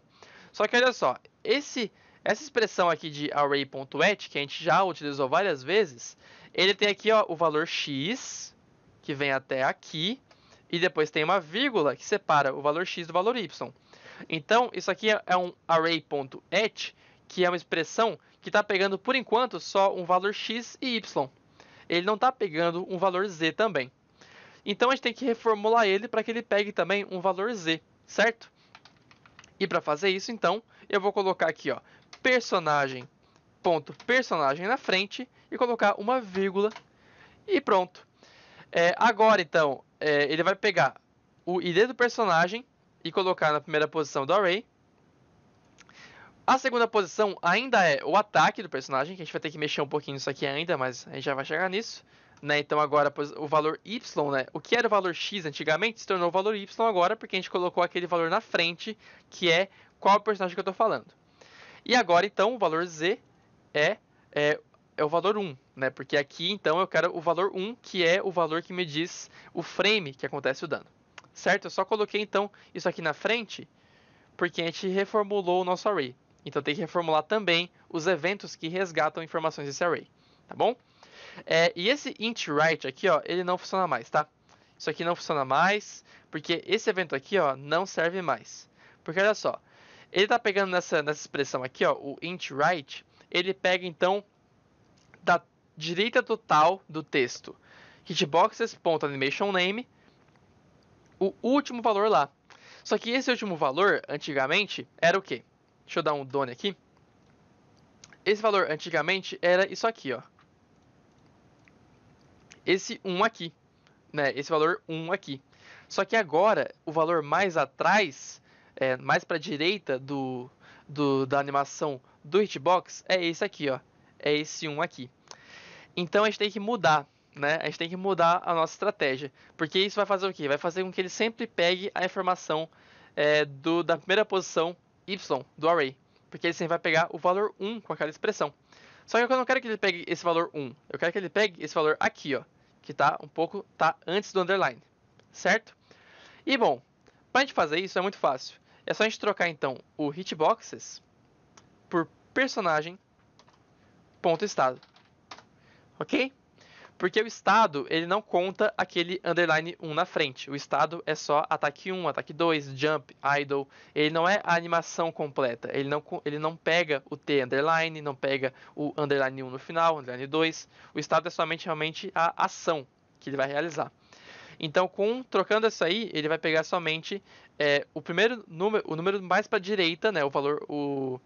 Só que olha só, esse essa expressão aqui de array.at, que a gente já utilizou várias vezes, ele tem aqui ó, o valor x, que vem até aqui, e depois tem uma vírgula que separa o valor x do valor y. Então, isso aqui é, é um array.at, que é uma expressão que está pegando, por enquanto, só um valor x e y. Ele não está pegando um valor z também. Então, a gente tem que reformular ele para que ele pegue também um valor z, certo? E para fazer isso, então, eu vou colocar aqui, ó, personagem ponto personagem na frente e colocar uma vírgula e pronto. É, agora então, é, ele vai pegar o ID do personagem e colocar na primeira posição do array A segunda posição ainda é o ataque do personagem, que a gente vai ter que mexer um pouquinho nisso aqui ainda, mas a gente já vai chegar nisso. Né? Então agora o valor Y, né? o que era o valor X antigamente, se tornou o valor Y agora, porque a gente colocou aquele valor na frente, que é qual personagem que eu estou falando. E agora então o valor Z é, é, é o valor 1, né? porque aqui então eu quero o valor 1, que é o valor que me diz o frame que acontece o dano certo? Eu só coloquei então isso aqui na frente porque a gente reformulou o nosso array. Então tem que reformular também os eventos que resgatam informações desse array, tá bom? É, e esse int write aqui, ó, ele não funciona mais, tá? Isso aqui não funciona mais, porque esse evento aqui, ó, não serve mais. Porque olha só, ele tá pegando nessa, nessa expressão aqui, ó, o int write, ele pega então da direita total do texto hitboxes.animationName o último valor lá. Só que esse último valor, antigamente, era o quê? Deixa eu dar um done aqui. Esse valor, antigamente, era isso aqui, ó. Esse 1 aqui, né? Esse valor 1 aqui. Só que agora, o valor mais atrás, é, mais para direita do, do, da animação do hitbox, é esse aqui, ó. É esse 1 aqui. Então, a gente tem que mudar né? A gente tem que mudar a nossa estratégia. Porque isso vai fazer o quê? Vai fazer com que ele sempre pegue a informação é, do, da primeira posição Y do array. Porque ele sempre vai pegar o valor 1 com aquela expressão. Só que eu não quero que ele pegue esse valor 1. Eu quero que ele pegue esse valor aqui, ó. Que tá um pouco tá antes do underline. Certo? E bom, a gente fazer isso é muito fácil. É só a gente trocar então o hitboxes por personagem.estado. Ok? Porque o estado, ele não conta aquele underline 1 na frente. O estado é só ataque 1, ataque 2, jump, idle. Ele não é a animação completa. Ele não, ele não pega o T underline, não pega o underline 1 no final, underline 2. O estado é somente realmente a ação que ele vai realizar. Então, com trocando isso aí, ele vai pegar somente é, o primeiro número, o número mais para direita, né, o valor, o,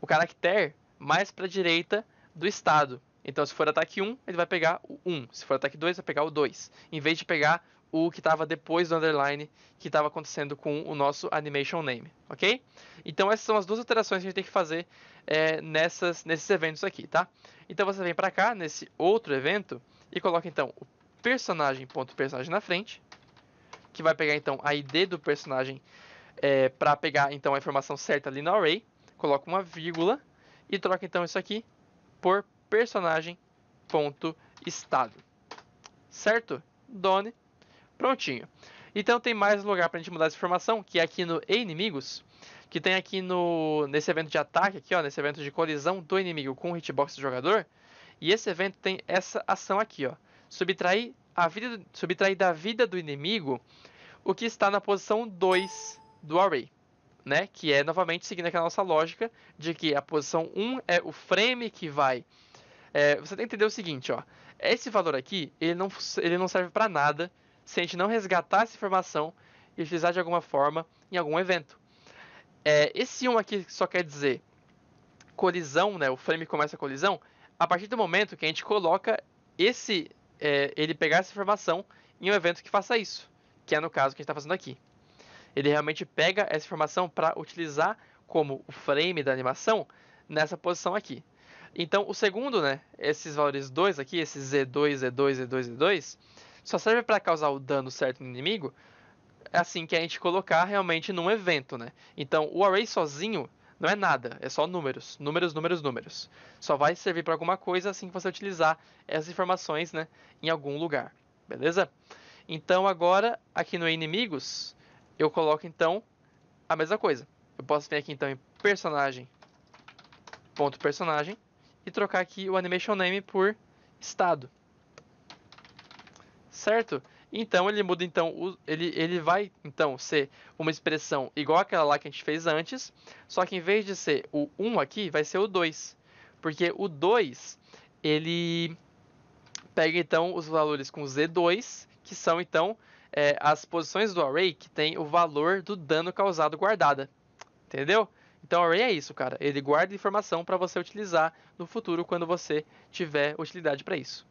o caractere mais para direita do estado. Então, se for ataque 1, ele vai pegar o 1. Se for ataque 2, vai pegar o 2. Em vez de pegar o que estava depois do underline que estava acontecendo com o nosso animation name, ok? Então essas são as duas alterações que a gente tem que fazer é, nessas, nesses eventos aqui, tá? Então você vem para cá, nesse outro evento, e coloca então o personagem ponto personagem na frente, que vai pegar então a ID do personagem é, para pegar então a informação certa ali no array, coloca uma vírgula e troca então isso aqui por personagem ponto estado. Certo? Done. Prontinho. Então tem mais lugar para a gente mudar essa informação, que é aqui no e inimigos, que tem aqui no nesse evento de ataque aqui, ó, nesse evento de colisão do inimigo com o hitbox do jogador. E esse evento tem essa ação aqui, ó, subtrair a vida do, subtrair da vida do inimigo o que está na posição 2 do array, né? Que é novamente seguindo aquela nossa lógica de que a posição 1 é o frame que vai é, você tem que entender o seguinte, ó. Esse valor aqui, ele não, ele não serve para nada se a gente não resgatar essa informação e utilizar de alguma forma em algum evento. É, esse 1 aqui só quer dizer colisão, né? O frame começa a colisão. A partir do momento que a gente coloca esse, é, ele pegar essa informação em um evento que faça isso, que é no caso que a gente está fazendo aqui. Ele realmente pega essa informação para utilizar como o frame da animação nessa posição aqui. Então, o segundo, né, esses valores 2 aqui, esses Z2, Z2, Z2, Z2, só serve para causar o dano certo no inimigo, é assim que a gente colocar realmente num evento, né? Então, o array sozinho não é nada, é só números, números, números, números. Só vai servir para alguma coisa assim que você utilizar essas informações, né, em algum lugar. Beleza? Então, agora aqui no inimigos, eu coloco então a mesma coisa. Eu posso vir aqui então em personagem ponto personagem e trocar aqui o animation name por estado. Certo? Então ele muda então ele ele vai então ser uma expressão igual aquela lá que a gente fez antes, só que em vez de ser o 1 aqui, vai ser o 2. Porque o 2 ele pega então os valores com Z2, que são então é, as posições do array que tem o valor do dano causado guardada. Entendeu? Então, array é isso, cara. Ele guarda informação para você utilizar no futuro quando você tiver utilidade para isso.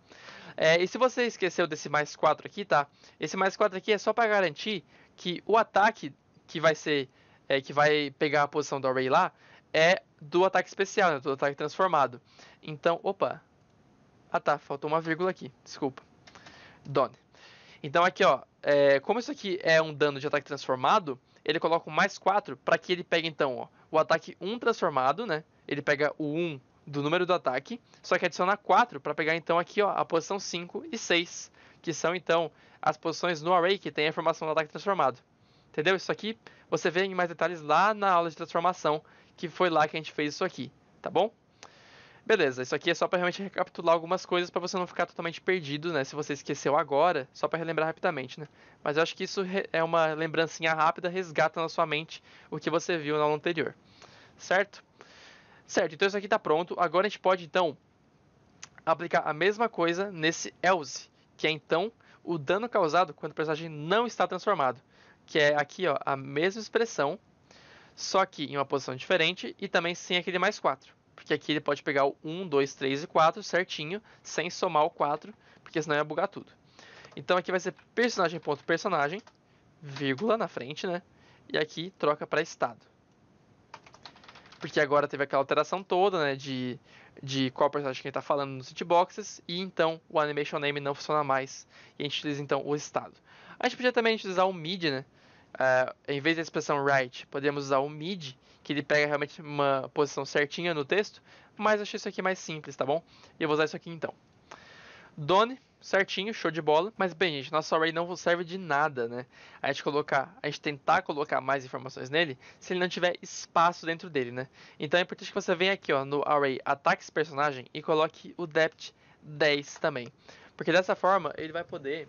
É, e se você esqueceu desse mais 4 aqui, tá? Esse mais 4 aqui é só para garantir que o ataque que vai ser é, que vai pegar a posição do array lá é do ataque especial, né? do ataque transformado. Então, opa. Ah tá, faltou uma vírgula aqui. Desculpa. Done. Então aqui, ó, é, como isso aqui é um dano de ataque transformado, ele coloca um mais 4 para que ele pegue então, ó, o ataque 1 transformado, né? Ele pega o 1 do número do ataque, só que adiciona 4 para pegar então aqui ó, a posição 5 e 6, que são então as posições no array que tem a informação do ataque transformado. Entendeu? Isso aqui você vê em mais detalhes lá na aula de transformação, que foi lá que a gente fez isso aqui, tá bom? Beleza, isso aqui é só para realmente recapitular algumas coisas para você não ficar totalmente perdido, né? Se você esqueceu agora, só para relembrar rapidamente, né? Mas eu acho que isso é uma lembrancinha rápida, resgata na sua mente o que você viu na aula anterior. Certo? Certo, então isso aqui está pronto. Agora a gente pode então aplicar a mesma coisa nesse else, que é então o dano causado quando o personagem não está transformado, que é aqui, ó, a mesma expressão, só que em uma posição diferente e também sem aquele mais 4 porque aqui ele pode pegar o 1, 2, 3 e 4 certinho, sem somar o 4, porque senão ia bugar tudo. Então aqui vai ser personagem ponto personagem, vírgula na frente, né? E aqui troca para estado. Porque agora teve aquela alteração toda, né, de, de qual personagem que está falando nos hitboxes, e então o animation name não funciona mais, e a gente utiliza então o estado. A gente podia também utilizar o mid, né? Uh, em vez da expressão right, podemos usar o mid, que ele pega realmente uma posição certinha no texto, mas eu achei isso aqui mais simples, tá bom? E Eu vou usar isso aqui então. Done, certinho, show de bola. Mas bem, gente, nosso array não serve de nada, né? A gente colocar, a gente tentar colocar mais informações nele, se ele não tiver espaço dentro dele, né? Então é importante que você venha aqui, ó, no array ataques personagem e coloque o depth 10 também. Porque dessa forma ele vai poder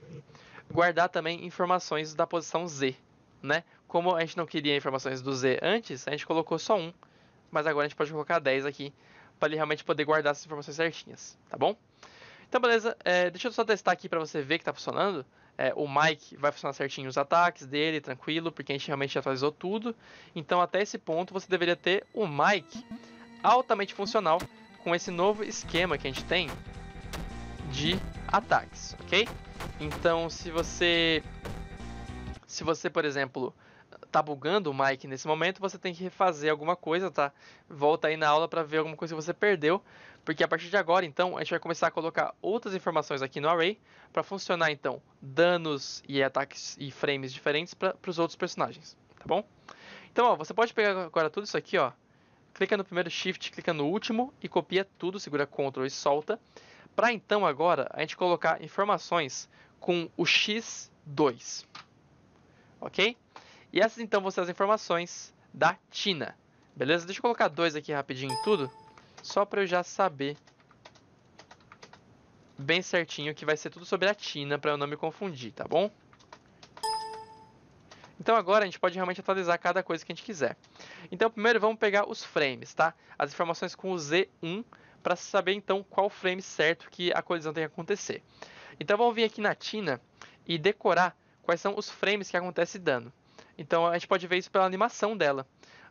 guardar também informações da posição Z né? Como a gente não queria informações do Z antes, a gente colocou só um, mas agora a gente pode colocar 10 aqui para ele realmente poder guardar essas informações certinhas, tá bom? Então, beleza, é, deixa eu só testar aqui para você ver que está funcionando. É, o Mike vai funcionar certinho os ataques dele, tranquilo, porque a gente realmente atualizou tudo. Então, até esse ponto, você deveria ter o Mike altamente funcional com esse novo esquema que a gente tem de ataques, ok? Então, se você se você, por exemplo, tá bugando o mic nesse momento, você tem que refazer alguma coisa, tá? Volta aí na aula para ver alguma coisa que você perdeu, porque a partir de agora, então, a gente vai começar a colocar outras informações aqui no array para funcionar, então, danos e ataques e frames diferentes para os outros personagens, tá bom? Então, ó, você pode pegar agora tudo isso aqui, ó, clica no primeiro shift, clica no último e copia tudo, segura Ctrl e solta, para então agora a gente colocar informações com o x2 ok? E essas então vão ser as informações da Tina, beleza? Deixa eu colocar dois aqui rapidinho tudo, só para eu já saber bem certinho que vai ser tudo sobre a Tina, para eu não me confundir, tá bom? Então agora a gente pode realmente atualizar cada coisa que a gente quiser. Então primeiro vamos pegar os frames, tá? As informações com o Z1 para saber então qual frame certo que a colisão tem que acontecer. Então vamos vir aqui na Tina e decorar quais são os frames que acontece dano. Então a gente pode ver isso pela animação dela.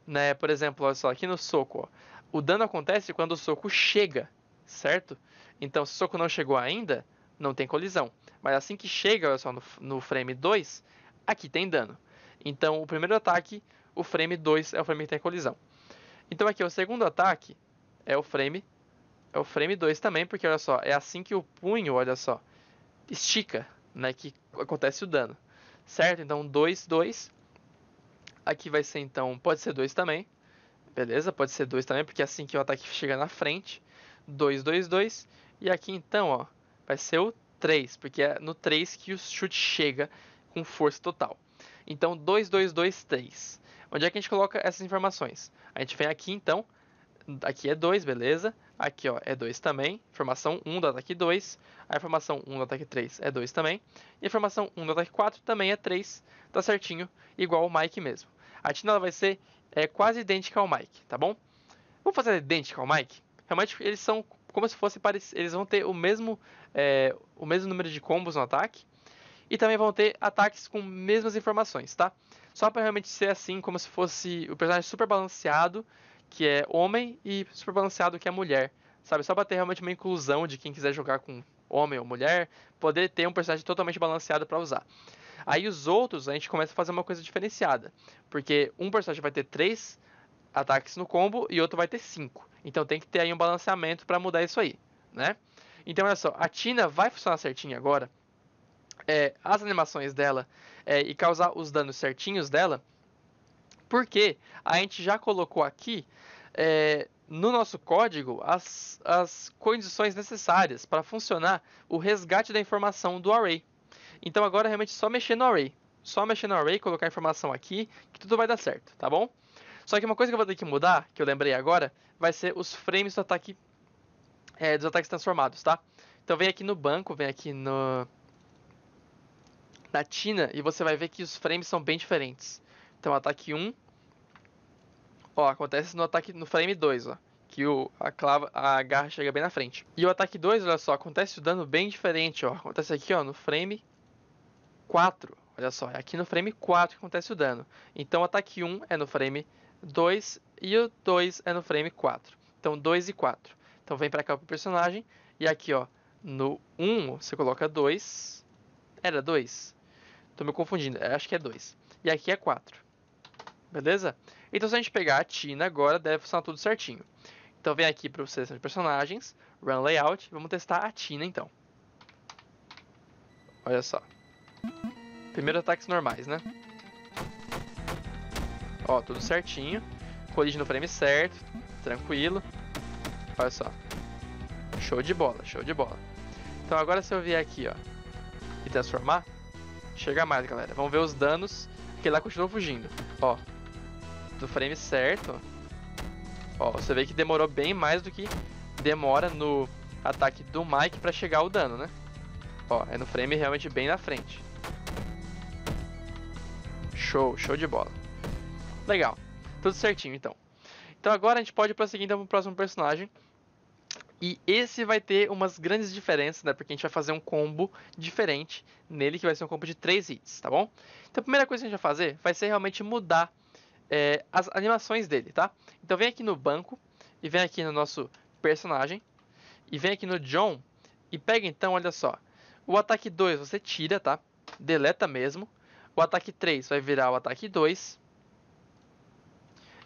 Né? Por exemplo, olha só, aqui no soco, ó, o dano acontece quando o soco chega, certo? Então se o soco não chegou ainda, não tem colisão. Mas assim que chega, olha só, no, no frame 2, aqui tem dano. Então o primeiro ataque, o frame 2 é o frame que tem colisão. Então aqui o segundo ataque é o frame é o frame 2 também, porque olha só, é assim que o punho, olha só, estica, né, que acontece o dano. Certo? Então 2, 2. Aqui vai ser então, pode ser 2 também. Beleza? Pode ser 2 também, porque é assim que o ataque chega na frente. 2, 2, 2. E aqui então, ó, vai ser o 3, porque é no 3 que o chute chega com força total. Então 2, 2, 2, 3. Onde é que a gente coloca essas informações? A gente vem aqui então, aqui é 2, beleza? Aqui ó, é 2 também. Informação 1 um do ataque 2. A informação 1 um do ataque 3 é 2 também. E a informação 1 um do ataque 4 também é 3. Tá certinho, igual o Mike mesmo. A Tina vai ser é, quase idêntica ao Mike, tá bom? Vamos fazer idêntica ao Mike? Realmente eles são como se fossem parecidos. Eles vão ter o mesmo, é, o mesmo número de combos no ataque. E também vão ter ataques com mesmas informações, tá? Só pra realmente ser assim, como se fosse o personagem super balanceado que é homem e super balanceado que é mulher. Sabe, só pra ter realmente uma inclusão de quem quiser jogar com homem ou mulher, poder ter um personagem totalmente balanceado para usar. Aí os outros, a gente começa a fazer uma coisa diferenciada. Porque um personagem vai ter três ataques no combo e outro vai ter cinco. Então tem que ter aí um balanceamento para mudar isso aí, né? Então olha só, a Tina vai funcionar certinho agora. É, as animações dela é, e causar os danos certinhos dela porque a gente já colocou aqui é, no nosso código as, as condições necessárias para funcionar o resgate da informação do array. Então agora realmente é só mexer no array. Só mexer no array, colocar a informação aqui, que tudo vai dar certo, tá bom? Só que uma coisa que eu vou ter que mudar, que eu lembrei agora, vai ser os frames do ataque, é, dos ataques transformados, tá? Então vem aqui no banco, vem aqui no, na Tina, e você vai ver que os frames são bem diferentes. Então, ataque 1. Ó, acontece no ataque no frame 2, ó. Que o, a, clava, a garra chega bem na frente. E o ataque 2, olha só, acontece o dano bem diferente, ó. Acontece aqui, ó, no frame 4. Olha só, é aqui no frame 4 que acontece o dano. Então, o ataque 1 é no frame 2 e o 2 é no frame 4. Então, 2 e 4. Então, vem pra cá pro personagem. E aqui, ó, no 1 você coloca 2. Era 2? Tô me confundindo, é, acho que é 2. E aqui é 4. Beleza? Então, se a gente pegar a Tina agora, deve funcionar tudo certinho. Então, vem aqui para vocês de personagens, Run Layout, vamos testar a Tina, então. Olha só. Primeiro ataques normais, né? Ó, tudo certinho. Colide no frame certo, tranquilo. Olha só. Show de bola, show de bola. Então agora se eu vier aqui, ó, e transformar, chega mais, galera. Vamos ver os danos, que lá continua fugindo. Ó, do frame certo, ó, você vê que demorou bem mais do que demora no ataque do Mike para chegar o dano, né? Ó, é no frame realmente bem na frente. Show, show de bola. Legal. Tudo certinho, então. Então agora a gente pode prosseguir então, para o próximo personagem. E esse vai ter umas grandes diferenças, né? Porque a gente vai fazer um combo diferente nele, que vai ser um combo de 3 hits, tá bom? Então a primeira coisa que a gente vai fazer vai ser realmente mudar é, as animações dele, tá? Então vem aqui no banco e vem aqui no nosso personagem e vem aqui no John e pega então, olha só, o ataque 2 você tira, tá? Deleta mesmo. O ataque 3 vai virar o ataque 2.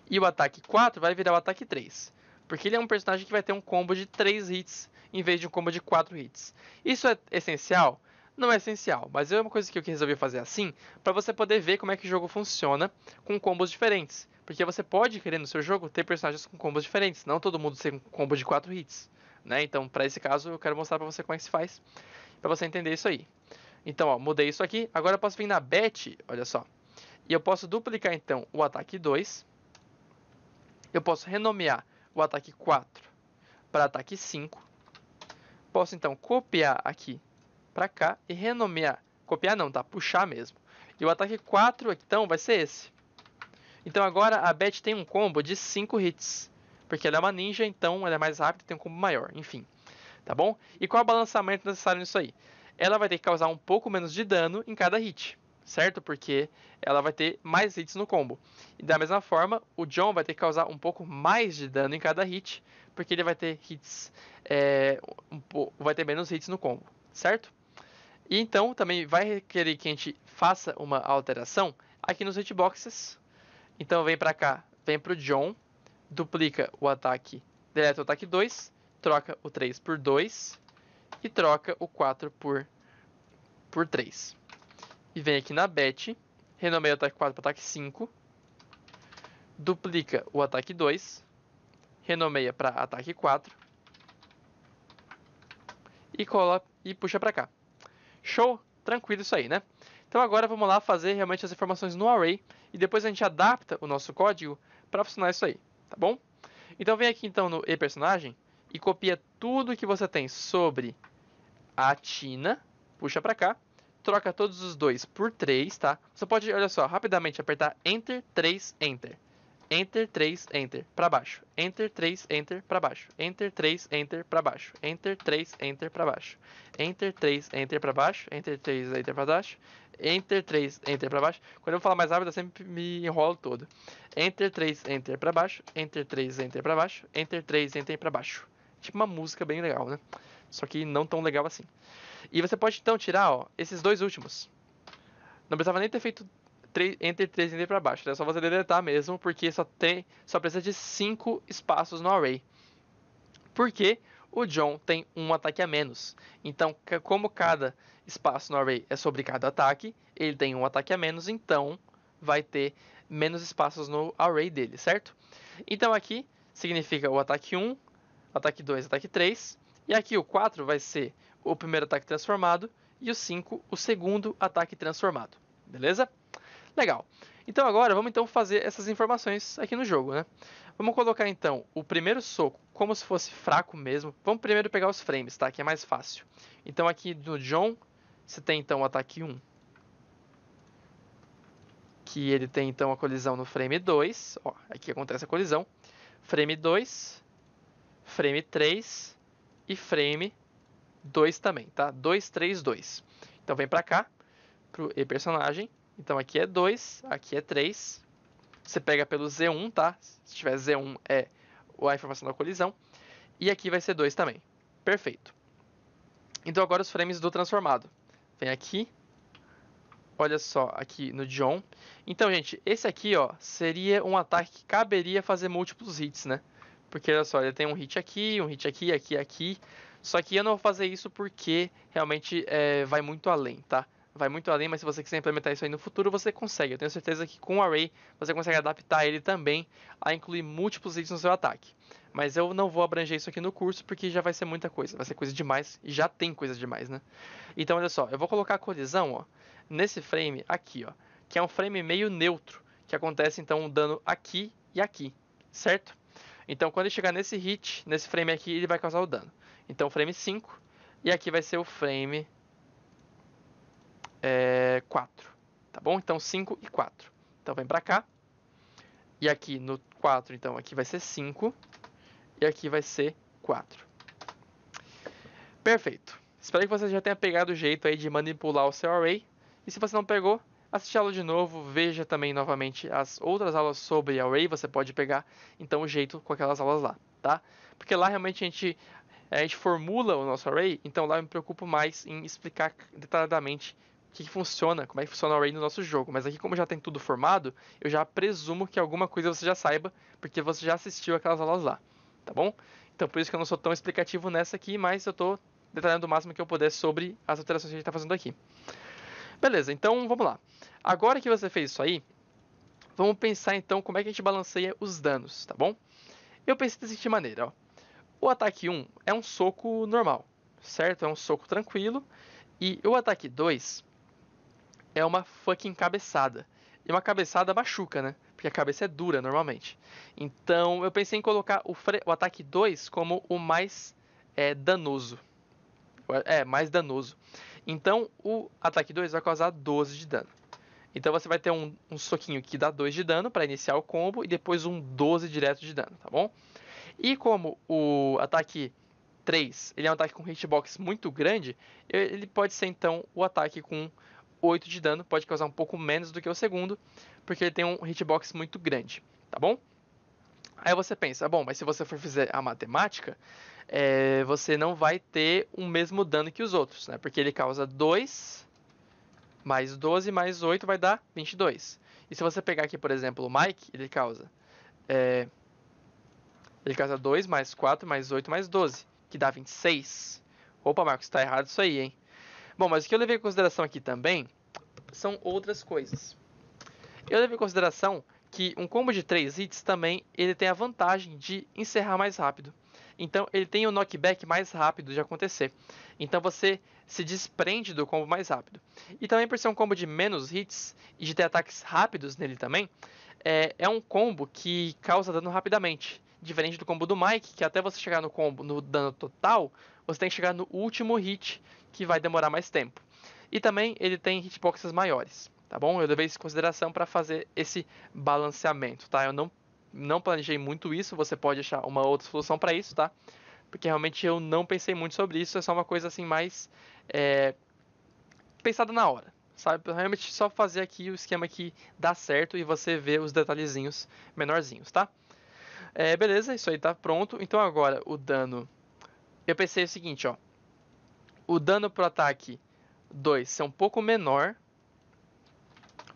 E o ataque 4 vai virar o ataque 3. Porque ele é um personagem que vai ter um combo de 3 hits em vez de um combo de 4 hits. Isso é essencial não é essencial, mas é uma coisa que eu resolvi fazer assim, para você poder ver como é que o jogo funciona com combos diferentes. Porque você pode querer no seu jogo ter personagens com combos diferentes, não todo mundo ser um combo de 4 hits, né? Então, para esse caso, eu quero mostrar para você como é que se faz, para você entender isso aí. Então, ó, mudei isso aqui, agora eu posso vir na bet, olha só. E eu posso duplicar então o ataque 2. Eu posso renomear o ataque 4 para ataque 5. Posso então copiar aqui para cá e renomear. Copiar não, tá? Puxar mesmo. E o ataque 4, então, vai ser esse. Então agora a Beth tem um combo de 5 hits. Porque ela é uma ninja, então ela é mais rápida e tem um combo maior. Enfim, tá bom? E qual é o balançamento necessário nisso aí? Ela vai ter que causar um pouco menos de dano em cada hit, certo? Porque ela vai ter mais hits no combo. E da mesma forma, o John vai ter que causar um pouco mais de dano em cada hit, porque ele vai ter hits, é, um, vai ter menos hits no combo, certo? E então também vai requerer que a gente faça uma alteração aqui nos hitboxes. Então vem para cá, vem para o John, duplica o ataque, deleta o ataque 2, troca o 3 por 2 e troca o 4 por, por 3. E vem aqui na bet, renomeia o ataque 4 para ataque 5, duplica o ataque 2, renomeia para ataque 4 e cola e puxa para cá. Show, tranquilo isso aí, né? Então agora vamos lá fazer realmente as informações no array e depois a gente adapta o nosso código para funcionar isso aí, tá bom? Então vem aqui então no e personagem e copia tudo que você tem sobre a Tina, puxa para cá, troca todos os dois por 3, tá? Você pode, olha só, rapidamente apertar enter 3 enter. Enter 3, enter, para baixo. Enter 3, enter, para baixo. Enter 3, enter, para baixo. Enter 3, enter, para baixo. Enter 3, enter, para baixo. Enter 3, enter, para baixo. Enter 3, enter, para baixo. Quando eu falar mais rápido, eu sempre me enrolo todo. Enter 3, enter, para baixo. Enter 3, enter, para baixo. Enter 3, enter, para baixo. Tipo uma música bem legal, né? Só que não tão legal assim. E você pode então tirar, ó, esses dois últimos. Não precisava nem ter feito 3, entre 3 e para baixo. Né? É só você deletar mesmo, porque só, tem, só precisa de 5 espaços no array. Porque o John tem um ataque a menos. Então, como cada espaço no array é sobre cada ataque, ele tem um ataque a menos, então vai ter menos espaços no array dele, certo? Então aqui significa o ataque 1, ataque 2, ataque 3. E aqui o 4 vai ser o primeiro ataque transformado e o 5 o segundo ataque transformado. Beleza? Legal. Então agora vamos então fazer essas informações aqui no jogo, né? Vamos colocar então o primeiro soco como se fosse fraco mesmo. Vamos primeiro pegar os frames, tá? Que é mais fácil. Então aqui no John, você tem então o ataque 1. Que ele tem então a colisão no frame 2. Ó, aqui acontece a colisão. Frame 2, frame 3 e frame 2 também, tá? 2, 3, 2. Então vem pra cá, pro E personagem então aqui é 2, aqui é 3. Você pega pelo Z1, tá? Se tiver Z1 é a informação da colisão. E aqui vai ser 2 também. Perfeito. Então agora os frames do transformado. Vem aqui. Olha só, aqui no John. Então, gente, esse aqui, ó, seria um ataque que caberia fazer múltiplos hits, né? Porque, olha só, ele tem um hit aqui, um hit aqui, aqui, aqui. Só que eu não vou fazer isso porque realmente é, vai muito além, tá? vai muito além, mas se você quiser implementar isso aí no futuro, você consegue. Eu tenho certeza que com o Array você consegue adaptar ele também a incluir múltiplos itens no seu ataque. Mas eu não vou abranger isso aqui no curso porque já vai ser muita coisa, vai ser coisa demais e já tem coisa demais, né? Então olha só, eu vou colocar a colisão, ó, nesse frame aqui, ó, que é um frame meio neutro, que acontece então um dano aqui e aqui, certo? Então quando ele chegar nesse hit, nesse frame aqui, ele vai causar o dano. Então frame 5 e aqui vai ser o frame é, 4, tá bom? Então 5 e 4. Então vem para cá. E aqui no 4, então aqui vai ser 5 e aqui vai ser 4. Perfeito. Espero que você já tenha pegado o jeito aí de manipular o seu array. E se você não pegou, assista aula de novo, veja também novamente as outras aulas sobre array, você pode pegar então o jeito com aquelas aulas lá, tá? Porque lá realmente a gente a gente formula o nosso array, então lá eu me preocupo mais em explicar detalhadamente que, que funciona, como é que funciona o array no nosso jogo. Mas aqui, como já tem tudo formado, eu já presumo que alguma coisa você já saiba, porque você já assistiu aquelas aulas lá, tá bom? Então, por isso que eu não sou tão explicativo nessa aqui, mas eu estou detalhando o máximo que eu puder sobre as alterações que a gente está fazendo aqui. Beleza, então vamos lá. Agora que você fez isso aí, vamos pensar então como é que a gente balanceia os danos, tá bom? Eu pensei da seguinte maneira, ó. O ataque 1 é um soco normal, certo? É um soco tranquilo. E o ataque 2 é uma fucking cabeçada. E uma cabeçada machuca, né? Porque a cabeça é dura normalmente. Então eu pensei em colocar o, o ataque 2 como o mais é, danoso. É, mais danoso. Então o ataque 2 vai causar 12 de dano. Então você vai ter um, um soquinho que dá 2 de dano para iniciar o combo e depois um 12 direto de dano, tá bom? E como o ataque 3 ele é um ataque com hitbox muito grande, ele pode ser então o ataque com 8 de dano, pode causar um pouco menos do que o segundo, porque ele tem um hitbox muito grande, tá bom? Aí você pensa, bom, mas se você for fazer a matemática, é, você não vai ter o mesmo dano que os outros, né? Porque ele causa 2 mais 12 mais 8 vai dar 22. E se você pegar aqui, por exemplo, o Mike, ele causa. É, ele causa 2 mais 4 mais 8 mais 12, que dá 26. Opa, Marcos, tá errado isso aí, hein? Bom, mas o que eu levei em consideração aqui também são outras coisas. Eu levei em consideração que um combo de 3 hits também ele tem a vantagem de encerrar mais rápido. Então ele tem o um knockback mais rápido de acontecer. Então você se desprende do combo mais rápido. E também por ser um combo de menos hits e de ter ataques rápidos nele também, é, é um combo que causa dano rapidamente. Diferente do combo do Mike, que até você chegar no combo no dano total, você tem que chegar no último hit, que vai demorar mais tempo. E também ele tem hitboxes maiores, tá bom? Eu levei isso em consideração para fazer esse balanceamento, tá? Eu não, não planejei muito isso, você pode achar uma outra solução para isso, tá? Porque realmente eu não pensei muito sobre isso, é só uma coisa assim mais é, pensada na hora, sabe? Realmente só fazer aqui o esquema que dá certo e você vê os detalhezinhos menorzinhos, tá? É, beleza, isso aí tá pronto. Então agora o dano eu pensei o seguinte, ó. O dano pro ataque 2 é um pouco menor,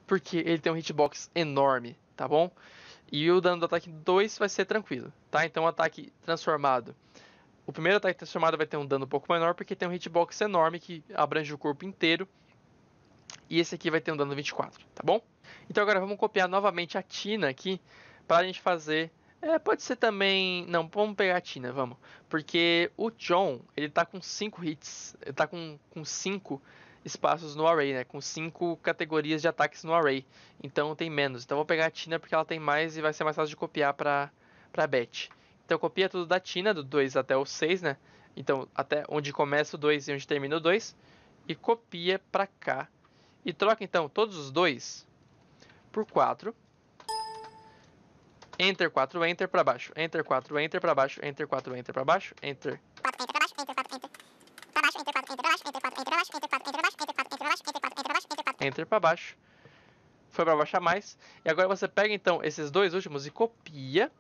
porque ele tem um hitbox enorme, tá bom? E o dano do ataque 2 vai ser tranquilo, tá? Então o ataque transformado. O primeiro ataque transformado vai ter um dano um pouco menor, porque tem um hitbox enorme que abrange o corpo inteiro. E esse aqui vai ter um dano 24, tá bom? Então agora vamos copiar novamente a Tina aqui, para a gente fazer é, pode ser também. Não, vamos pegar a Tina, vamos. Porque o John, ele tá com 5 hits. Ele tá com 5 com cinco espaços no array, né? Com 5 categorias de ataques no array. Então tem menos. Então vou pegar a Tina porque ela tem mais e vai ser mais fácil de copiar pra, pra Beth. Então copia tudo da Tina, do 2 até o 6, né? Então até onde começa o 2 e onde termina o 2. E copia pra cá. E troca então todos os dois por 4. Enter 4, Enter para baixo. Enter 4, Enter para baixo. Enter 4, Enter para baixo. Enter. 4, Enter para baixo. Enter 4, Enter. baixo, Enter 4, Enter baixo. Enter 4, Enter baixo. Enter 4, Enter baixo. Enter 4, Enter baixo. Enter 4, Enter baixo. Enter 4. Enter baixo. Foi para baixar mais. E agora você pega então esses dois últimos e copia.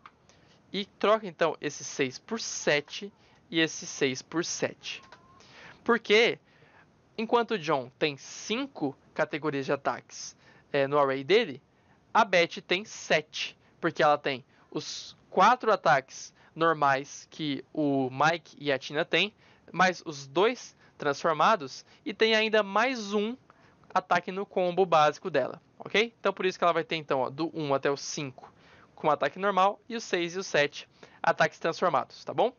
E troca então esse 6 por 7 e esse 6 por 7. Porque enquanto o John tem 5 categorias de ataques é, no array dele, a Beth tem 7 porque ela tem os quatro ataques normais que o Mike e a Tina têm, mais os dois transformados, e tem ainda mais um ataque no combo básico dela, ok? Então por isso que ela vai ter então ó, do 1 até o 5 com ataque normal e o 6 e o 7 ataques transformados, tá bom?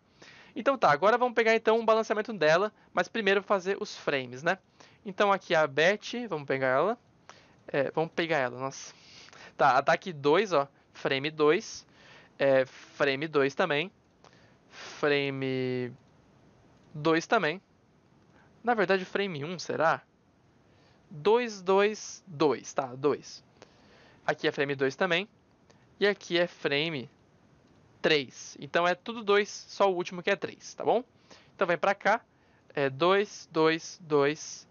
Então tá, agora vamos pegar então o um balanceamento dela, mas primeiro fazer os frames, né? Então aqui a Beth, vamos pegar ela. É, vamos pegar ela, nossa. Tá, ataque 2, ó frame 2, é, frame 2 também, frame 2 também. Na verdade, frame 1, será? 2, 2, 2, tá, 2. Aqui é frame 2 também, e aqui é frame 3. Então é tudo 2, só o último que é 3, tá bom? Então vem pra cá, é 2, 2, 2,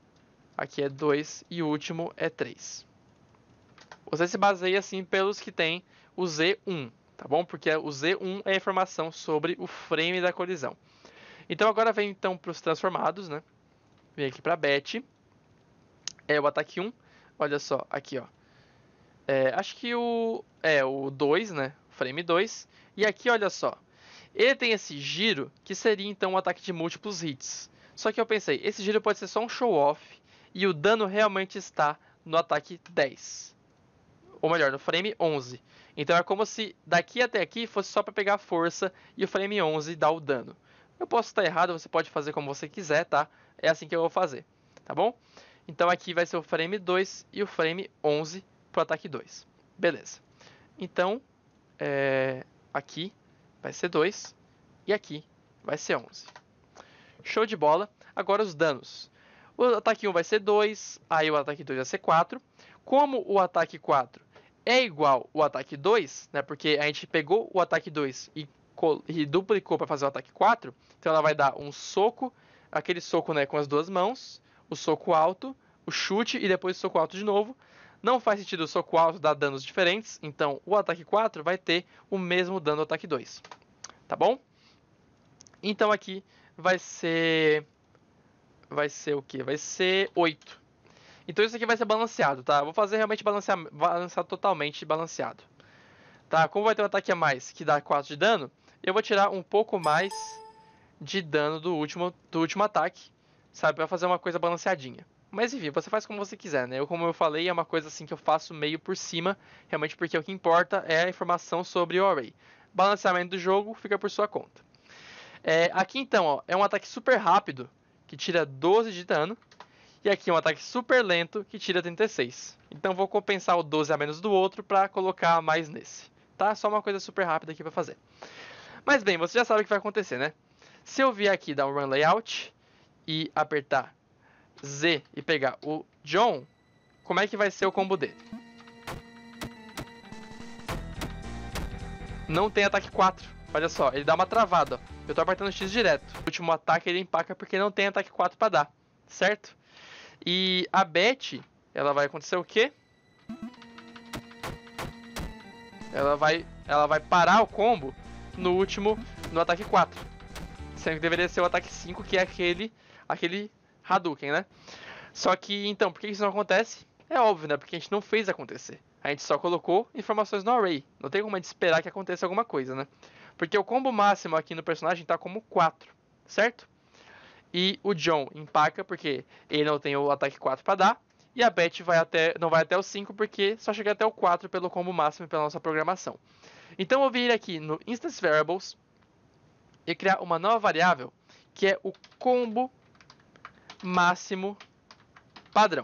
aqui é 2 e o último é 3. Você se baseia assim pelos que tem o Z1, tá bom? Porque o Z1 é a informação sobre o frame da colisão. Então agora vem então para os transformados, né? Vem aqui para bet. É o ataque 1. Olha só, aqui ó. É, acho que o é o 2, né? Frame 2. E aqui olha só. Ele tem esse giro que seria então um ataque de múltiplos hits. Só que eu pensei, esse giro pode ser só um show off e o dano realmente está no ataque 10. Ou melhor, no frame 11. Então é como se daqui até aqui fosse só para pegar força e o frame 11 dá o dano. Eu posso estar errado, você pode fazer como você quiser, tá? É assim que eu vou fazer, tá bom? Então aqui vai ser o frame 2 e o frame 11 pro ataque 2. Beleza. Então, é... aqui vai ser 2 e aqui vai ser 11. Show de bola. Agora os danos. O ataque 1 vai ser 2, aí o ataque 2 vai ser 4. Como o ataque 4 é igual o ataque 2, né? Porque a gente pegou o ataque 2 e, e duplicou para fazer o ataque 4. Então ela vai dar um soco, aquele soco né, com as duas mãos, o soco alto, o chute e depois o soco alto de novo. Não faz sentido o soco alto dar danos diferentes, então o ataque 4 vai ter o mesmo dano do ataque 2. Tá bom? Então aqui vai ser vai ser o que? Vai ser 8. Então isso aqui vai ser balanceado, tá? Vou fazer realmente balancear, balancear totalmente balanceado. Tá, como vai ter um ataque a mais que dá 4 de dano, eu vou tirar um pouco mais de dano do último, do último ataque, sabe? Pra fazer uma coisa balanceadinha. Mas enfim, você faz como você quiser, né? Eu, como eu falei, é uma coisa assim que eu faço meio por cima, realmente porque o que importa é a informação sobre o array. Balanceamento do jogo fica por sua conta. É, aqui então, ó, é um ataque super rápido, que tira 12 de dano, e aqui um ataque super lento que tira 36. Então vou compensar o 12 a menos do outro para colocar mais nesse. Tá? Só uma coisa super rápida aqui para fazer. Mas bem, você já sabe o que vai acontecer, né? Se eu vier aqui dar um Run Layout e apertar Z e pegar o John, como é que vai ser o combo dele? Não tem ataque 4. Olha só, ele dá uma travada. Eu tô apertando X direto. O último ataque ele empaca porque não tem ataque 4 para dar, certo? E a Beth, ela vai acontecer o quê? Ela vai, ela vai parar o combo no último, no ataque 4. Sendo que deveria ser o ataque 5, que é aquele, aquele Hadouken, né? Só que, então, por que isso não acontece? É óbvio, né? Porque a gente não fez acontecer. A gente só colocou informações no array. Não tem como a gente esperar que aconteça alguma coisa, né? Porque o combo máximo aqui no personagem tá como 4, certo? E o John empaca porque ele não tem o ataque 4 para dar. E a Beth vai até, não vai até o 5 porque só chega até o 4 pelo combo máximo pela nossa programação. Então eu vim ir aqui no Instance Variables e criar uma nova variável que é o combo máximo padrão.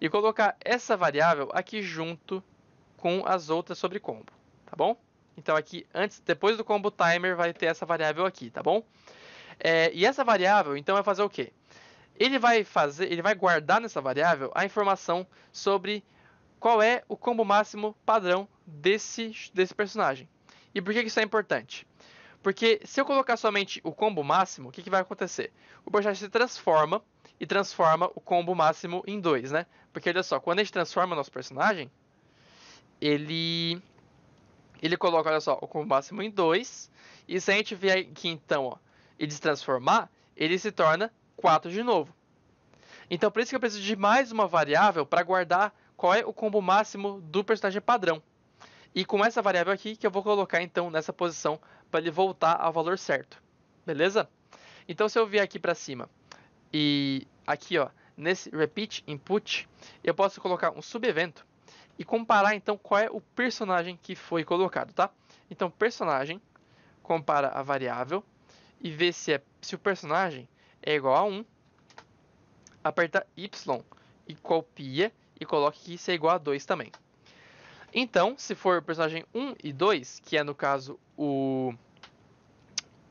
E colocar essa variável aqui junto com as outras sobre combo, tá bom? Então aqui antes, depois do combo timer vai ter essa variável aqui, tá bom? É, e essa variável, então, vai fazer o quê? Ele vai fazer, ele vai guardar nessa variável a informação sobre qual é o combo máximo padrão desse, desse personagem. E por que isso é importante? Porque se eu colocar somente o combo máximo, o que, que vai acontecer? O personagem se transforma e transforma o combo máximo em 2, né? Porque olha só, quando a gente transforma o nosso personagem, ele ele coloca, olha só, o combo máximo em 2. E se a gente vier aqui então, ó, e destransformar, ele se torna 4 de novo. Então, por isso que eu preciso de mais uma variável para guardar qual é o combo máximo do personagem padrão. E com essa variável aqui que eu vou colocar então nessa posição para ele voltar ao valor certo. Beleza? Então, se eu vier aqui para cima e aqui, ó, nesse repeat input, eu posso colocar um subevento e comparar então qual é o personagem que foi colocado, tá? Então, personagem compara a variável e ver se, é, se o personagem é igual a 1. Aperta Y e copia e coloque que isso é igual a 2 também. Então, se for o personagem 1 e 2, que é no caso o,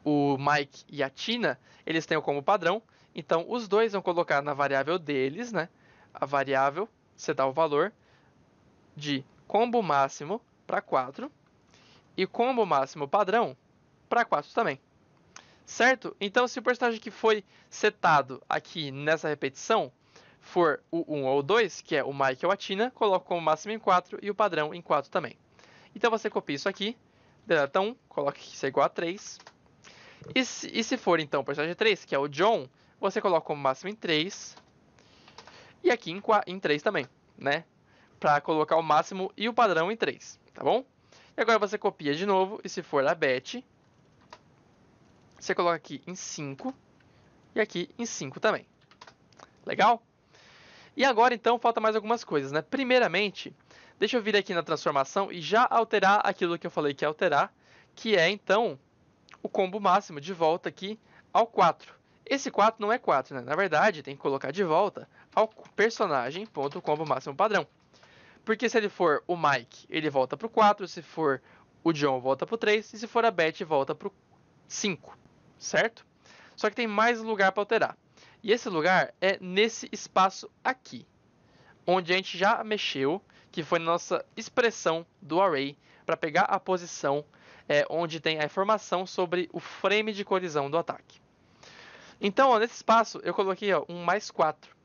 o Mike e a Tina, eles têm como padrão. Então, os dois vão colocar na variável deles, né? A variável, você dá o valor de combo máximo para 4 e combo máximo padrão para 4 também certo? Então, se o personagem que foi setado aqui nessa repetição for o 1 ou o 2, que é o Mike ou a Tina, coloco como máximo em 4 e o padrão em 4 também. Então, você copia isso aqui, deleta 1, coloca que isso é igual a 3. E se, e se for, então, o personagem 3, que é o John, você coloca como máximo em 3 e aqui em, 4, em 3 também, né? Para colocar o máximo e o padrão em 3, tá bom? E agora você copia de novo, e se for a Beth, você coloca aqui em 5 e aqui em 5 também. Legal? E agora então falta mais algumas coisas, né? Primeiramente, deixa eu vir aqui na transformação e já alterar aquilo que eu falei que ia alterar, que é então o combo máximo de volta aqui ao 4. Esse 4 não é 4, né? Na verdade, tem que colocar de volta ao personagem ponto combo máximo padrão. Porque se ele for o Mike, ele volta pro 4, se for o John, volta pro 3, e se for a Beth, volta pro 5 certo? Só que tem mais lugar para alterar. E esse lugar é nesse espaço aqui, onde a gente já mexeu, que foi nossa expressão do array para pegar a posição é, onde tem a informação sobre o frame de colisão do ataque. Então, ó, nesse espaço, eu coloquei ó, um mais 4.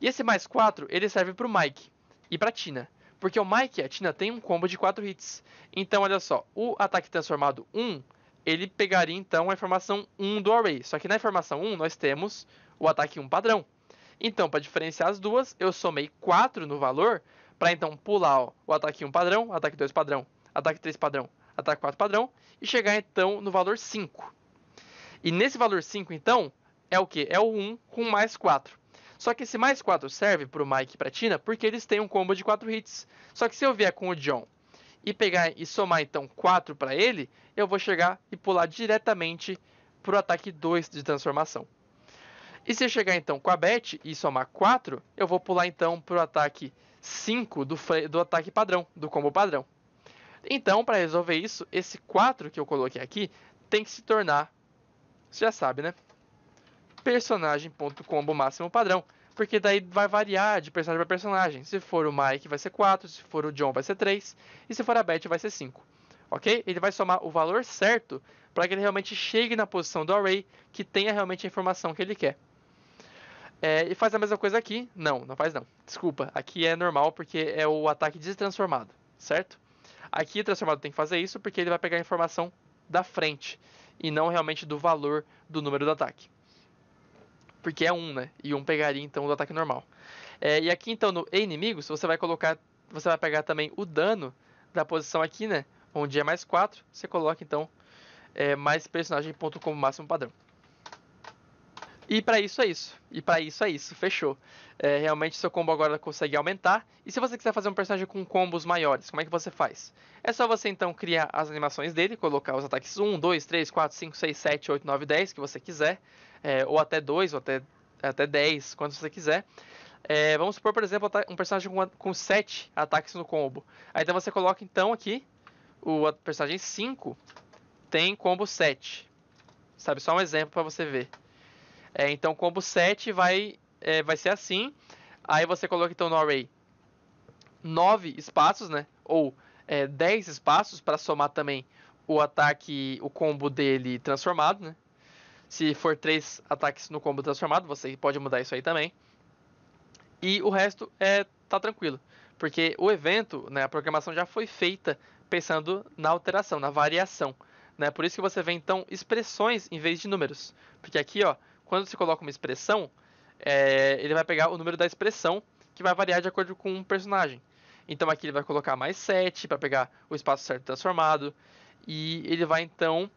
E esse mais 4, ele serve para o Mike e para Tina. Porque o Mike e a Tina têm um combo de 4 hits. Então, olha só, o ataque transformado 1 ele pegaria então a informação 1 do array. Só que na informação 1 nós temos o ataque 1 padrão. Então, para diferenciar as duas, eu somei 4 no valor para então pular ó, o ataque 1 padrão, ataque 2 padrão, ataque 3 padrão, ataque 4 padrão e chegar então no valor 5. E nesse valor 5, então, é o que? É o 1 com mais 4. Só que esse mais 4 serve para o Mike e para Tina porque eles têm um combo de 4 hits. Só que se eu vier com o John e pegar e somar então 4 para ele, eu vou chegar e pular diretamente para o ataque 2 de transformação. E se eu chegar então com a bet e somar 4, eu vou pular então para o ataque 5 do, do ataque padrão, do combo padrão. Então, para resolver isso, esse 4 que eu coloquei aqui tem que se tornar, você já sabe, né? Personagem.combo máximo padrão porque daí vai variar de personagem para personagem. Se for o Mike, vai ser 4, se for o John, vai ser 3, e se for a Beth, vai ser 5. Ok? Ele vai somar o valor certo para que ele realmente chegue na posição do array que tenha realmente a informação que ele quer. É, e faz a mesma coisa aqui. Não, não faz não. Desculpa, aqui é normal porque é o ataque destransformado, certo? Aqui o transformado tem que fazer isso porque ele vai pegar a informação da frente e não realmente do valor do número do ataque porque é um, né? E um pegaria então do ataque normal. É, e aqui então no inimigos, você vai colocar, você vai pegar também o dano da posição aqui, né? Onde é mais 4, você coloca então é, mais personagem ponto como máximo padrão. E para isso é isso. E para isso é isso. Fechou. É, realmente seu combo agora consegue aumentar. E se você quiser fazer um personagem com combos maiores, como é que você faz? É só você então criar as animações dele, colocar os ataques 1, 2, 3, 4, 5, 6, 7, 8, 9, 10 que você quiser. É, ou até 2, ou até, até 10, quando você quiser. É, vamos supor, por exemplo, um personagem com, com 7 ataques no combo. Aí então você coloca então aqui o personagem 5 tem combo 7. Sabe, só um exemplo para você ver. É, então, combo 7 vai, é, vai ser assim. Aí você coloca então no array 9 espaços, né? Ou é, 10 espaços para somar também o ataque, o combo dele transformado, né? Se for 3 ataques no combo transformado, você pode mudar isso aí também. E o resto é tá tranquilo, porque o evento, né, a programação já foi feita pensando na alteração, na variação, né? Por isso que você vê então expressões em vez de números, porque aqui, ó, quando você coloca uma expressão, é, ele vai pegar o número da expressão, que vai variar de acordo com o um personagem. Então aqui ele vai colocar mais 7 para pegar o espaço certo transformado. E ele vai então.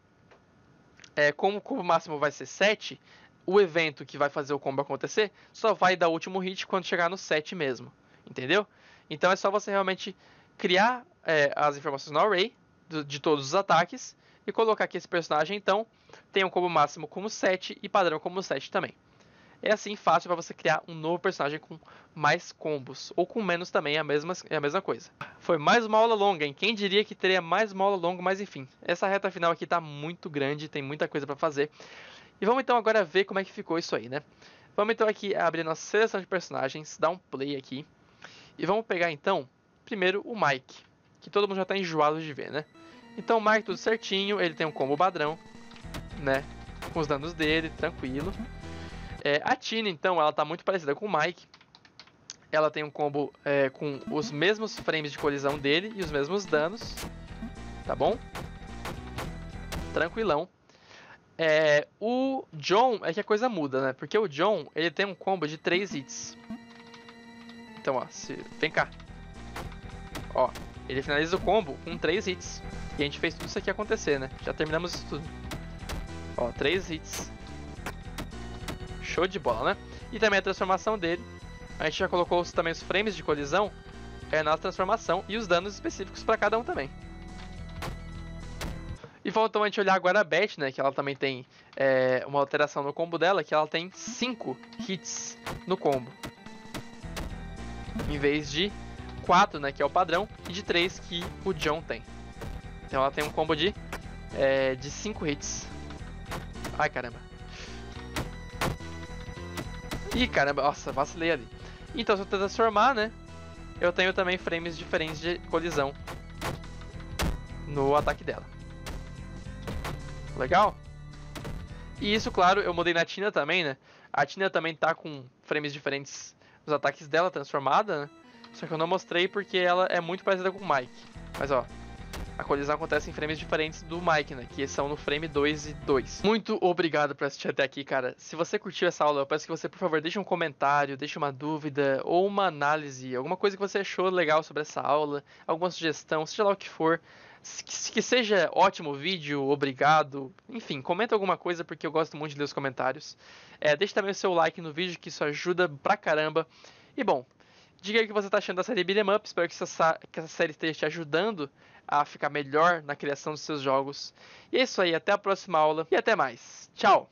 É, como o combo máximo vai ser 7, o evento que vai fazer o combo acontecer só vai dar o último hit quando chegar no 7 mesmo. Entendeu? Então é só você realmente criar é, as informações no array do, de todos os ataques e colocar que esse personagem, então, tem um combo máximo como 7 e padrão como 7 também. É assim fácil para você criar um novo personagem com mais combos, ou com menos também, é a, mesma, é a mesma coisa. Foi mais uma aula longa, hein? Quem diria que teria mais uma aula longa, mas enfim. Essa reta final aqui tá muito grande, tem muita coisa para fazer. E vamos então agora ver como é que ficou isso aí, né? Vamos então aqui abrir nossa seleção de personagens, dar um play aqui. E vamos pegar então, primeiro o Mike, que todo mundo já tá enjoado de ver, né? Então Mike tudo certinho, ele tem um combo padrão, né? Com os danos dele, tranquilo. É, a Tina, então, ela tá muito parecida com o Mike. Ela tem um combo é, com os mesmos frames de colisão dele e os mesmos danos. Tá bom? Tranquilão. É, o John é que a coisa muda, né? Porque o John, ele tem um combo de 3 hits. Então, ó, se... vem cá. Ó, ele finaliza o combo com 3 hits. E a gente fez tudo isso aqui acontecer, né? Já terminamos isso tudo. Ó, três hits. Show de bola, né? E também a transformação dele. A gente já colocou também os frames de colisão é, na transformação e os danos específicos para cada um também. E faltou a gente olhar agora a Beth, né? Que ela também tem é, uma alteração no combo dela, que ela tem 5 hits no combo. Em vez de 4, né? Que é o padrão, e de 3 que o John tem. Então ela tem um combo de é, de 5 hits. Ai caramba. Ih caramba, nossa, vacilei ali. Então se eu transformar, né? Eu tenho também frames diferentes de colisão no ataque dela. Legal? E isso, claro, eu mudei na Tina também, né? A Tina também tá com frames diferentes nos ataques dela transformada, né? Só que eu não mostrei porque ela é muito parecida com o Mike. Mas ó, a colisão acontece em frames diferentes do Mike, né? Que são no frame 2 e 2. Muito obrigado por assistir até aqui, cara. Se você curtiu essa aula, eu peço que você, por favor, deixe um comentário, deixe uma dúvida ou uma análise, alguma coisa que você achou legal sobre essa aula, alguma sugestão, seja lá o que for que seja ótimo o vídeo, obrigado. Enfim, comenta alguma coisa porque eu gosto muito de ler os comentários. É, deixe também o seu like no vídeo que isso ajuda pra caramba. E bom, diga aí o que você tá achando da série Beat'em Up. Espero que essa, que essa série esteja te ajudando a ficar melhor na criação dos seus jogos. E é isso aí, até a próxima aula e até mais. Tchau!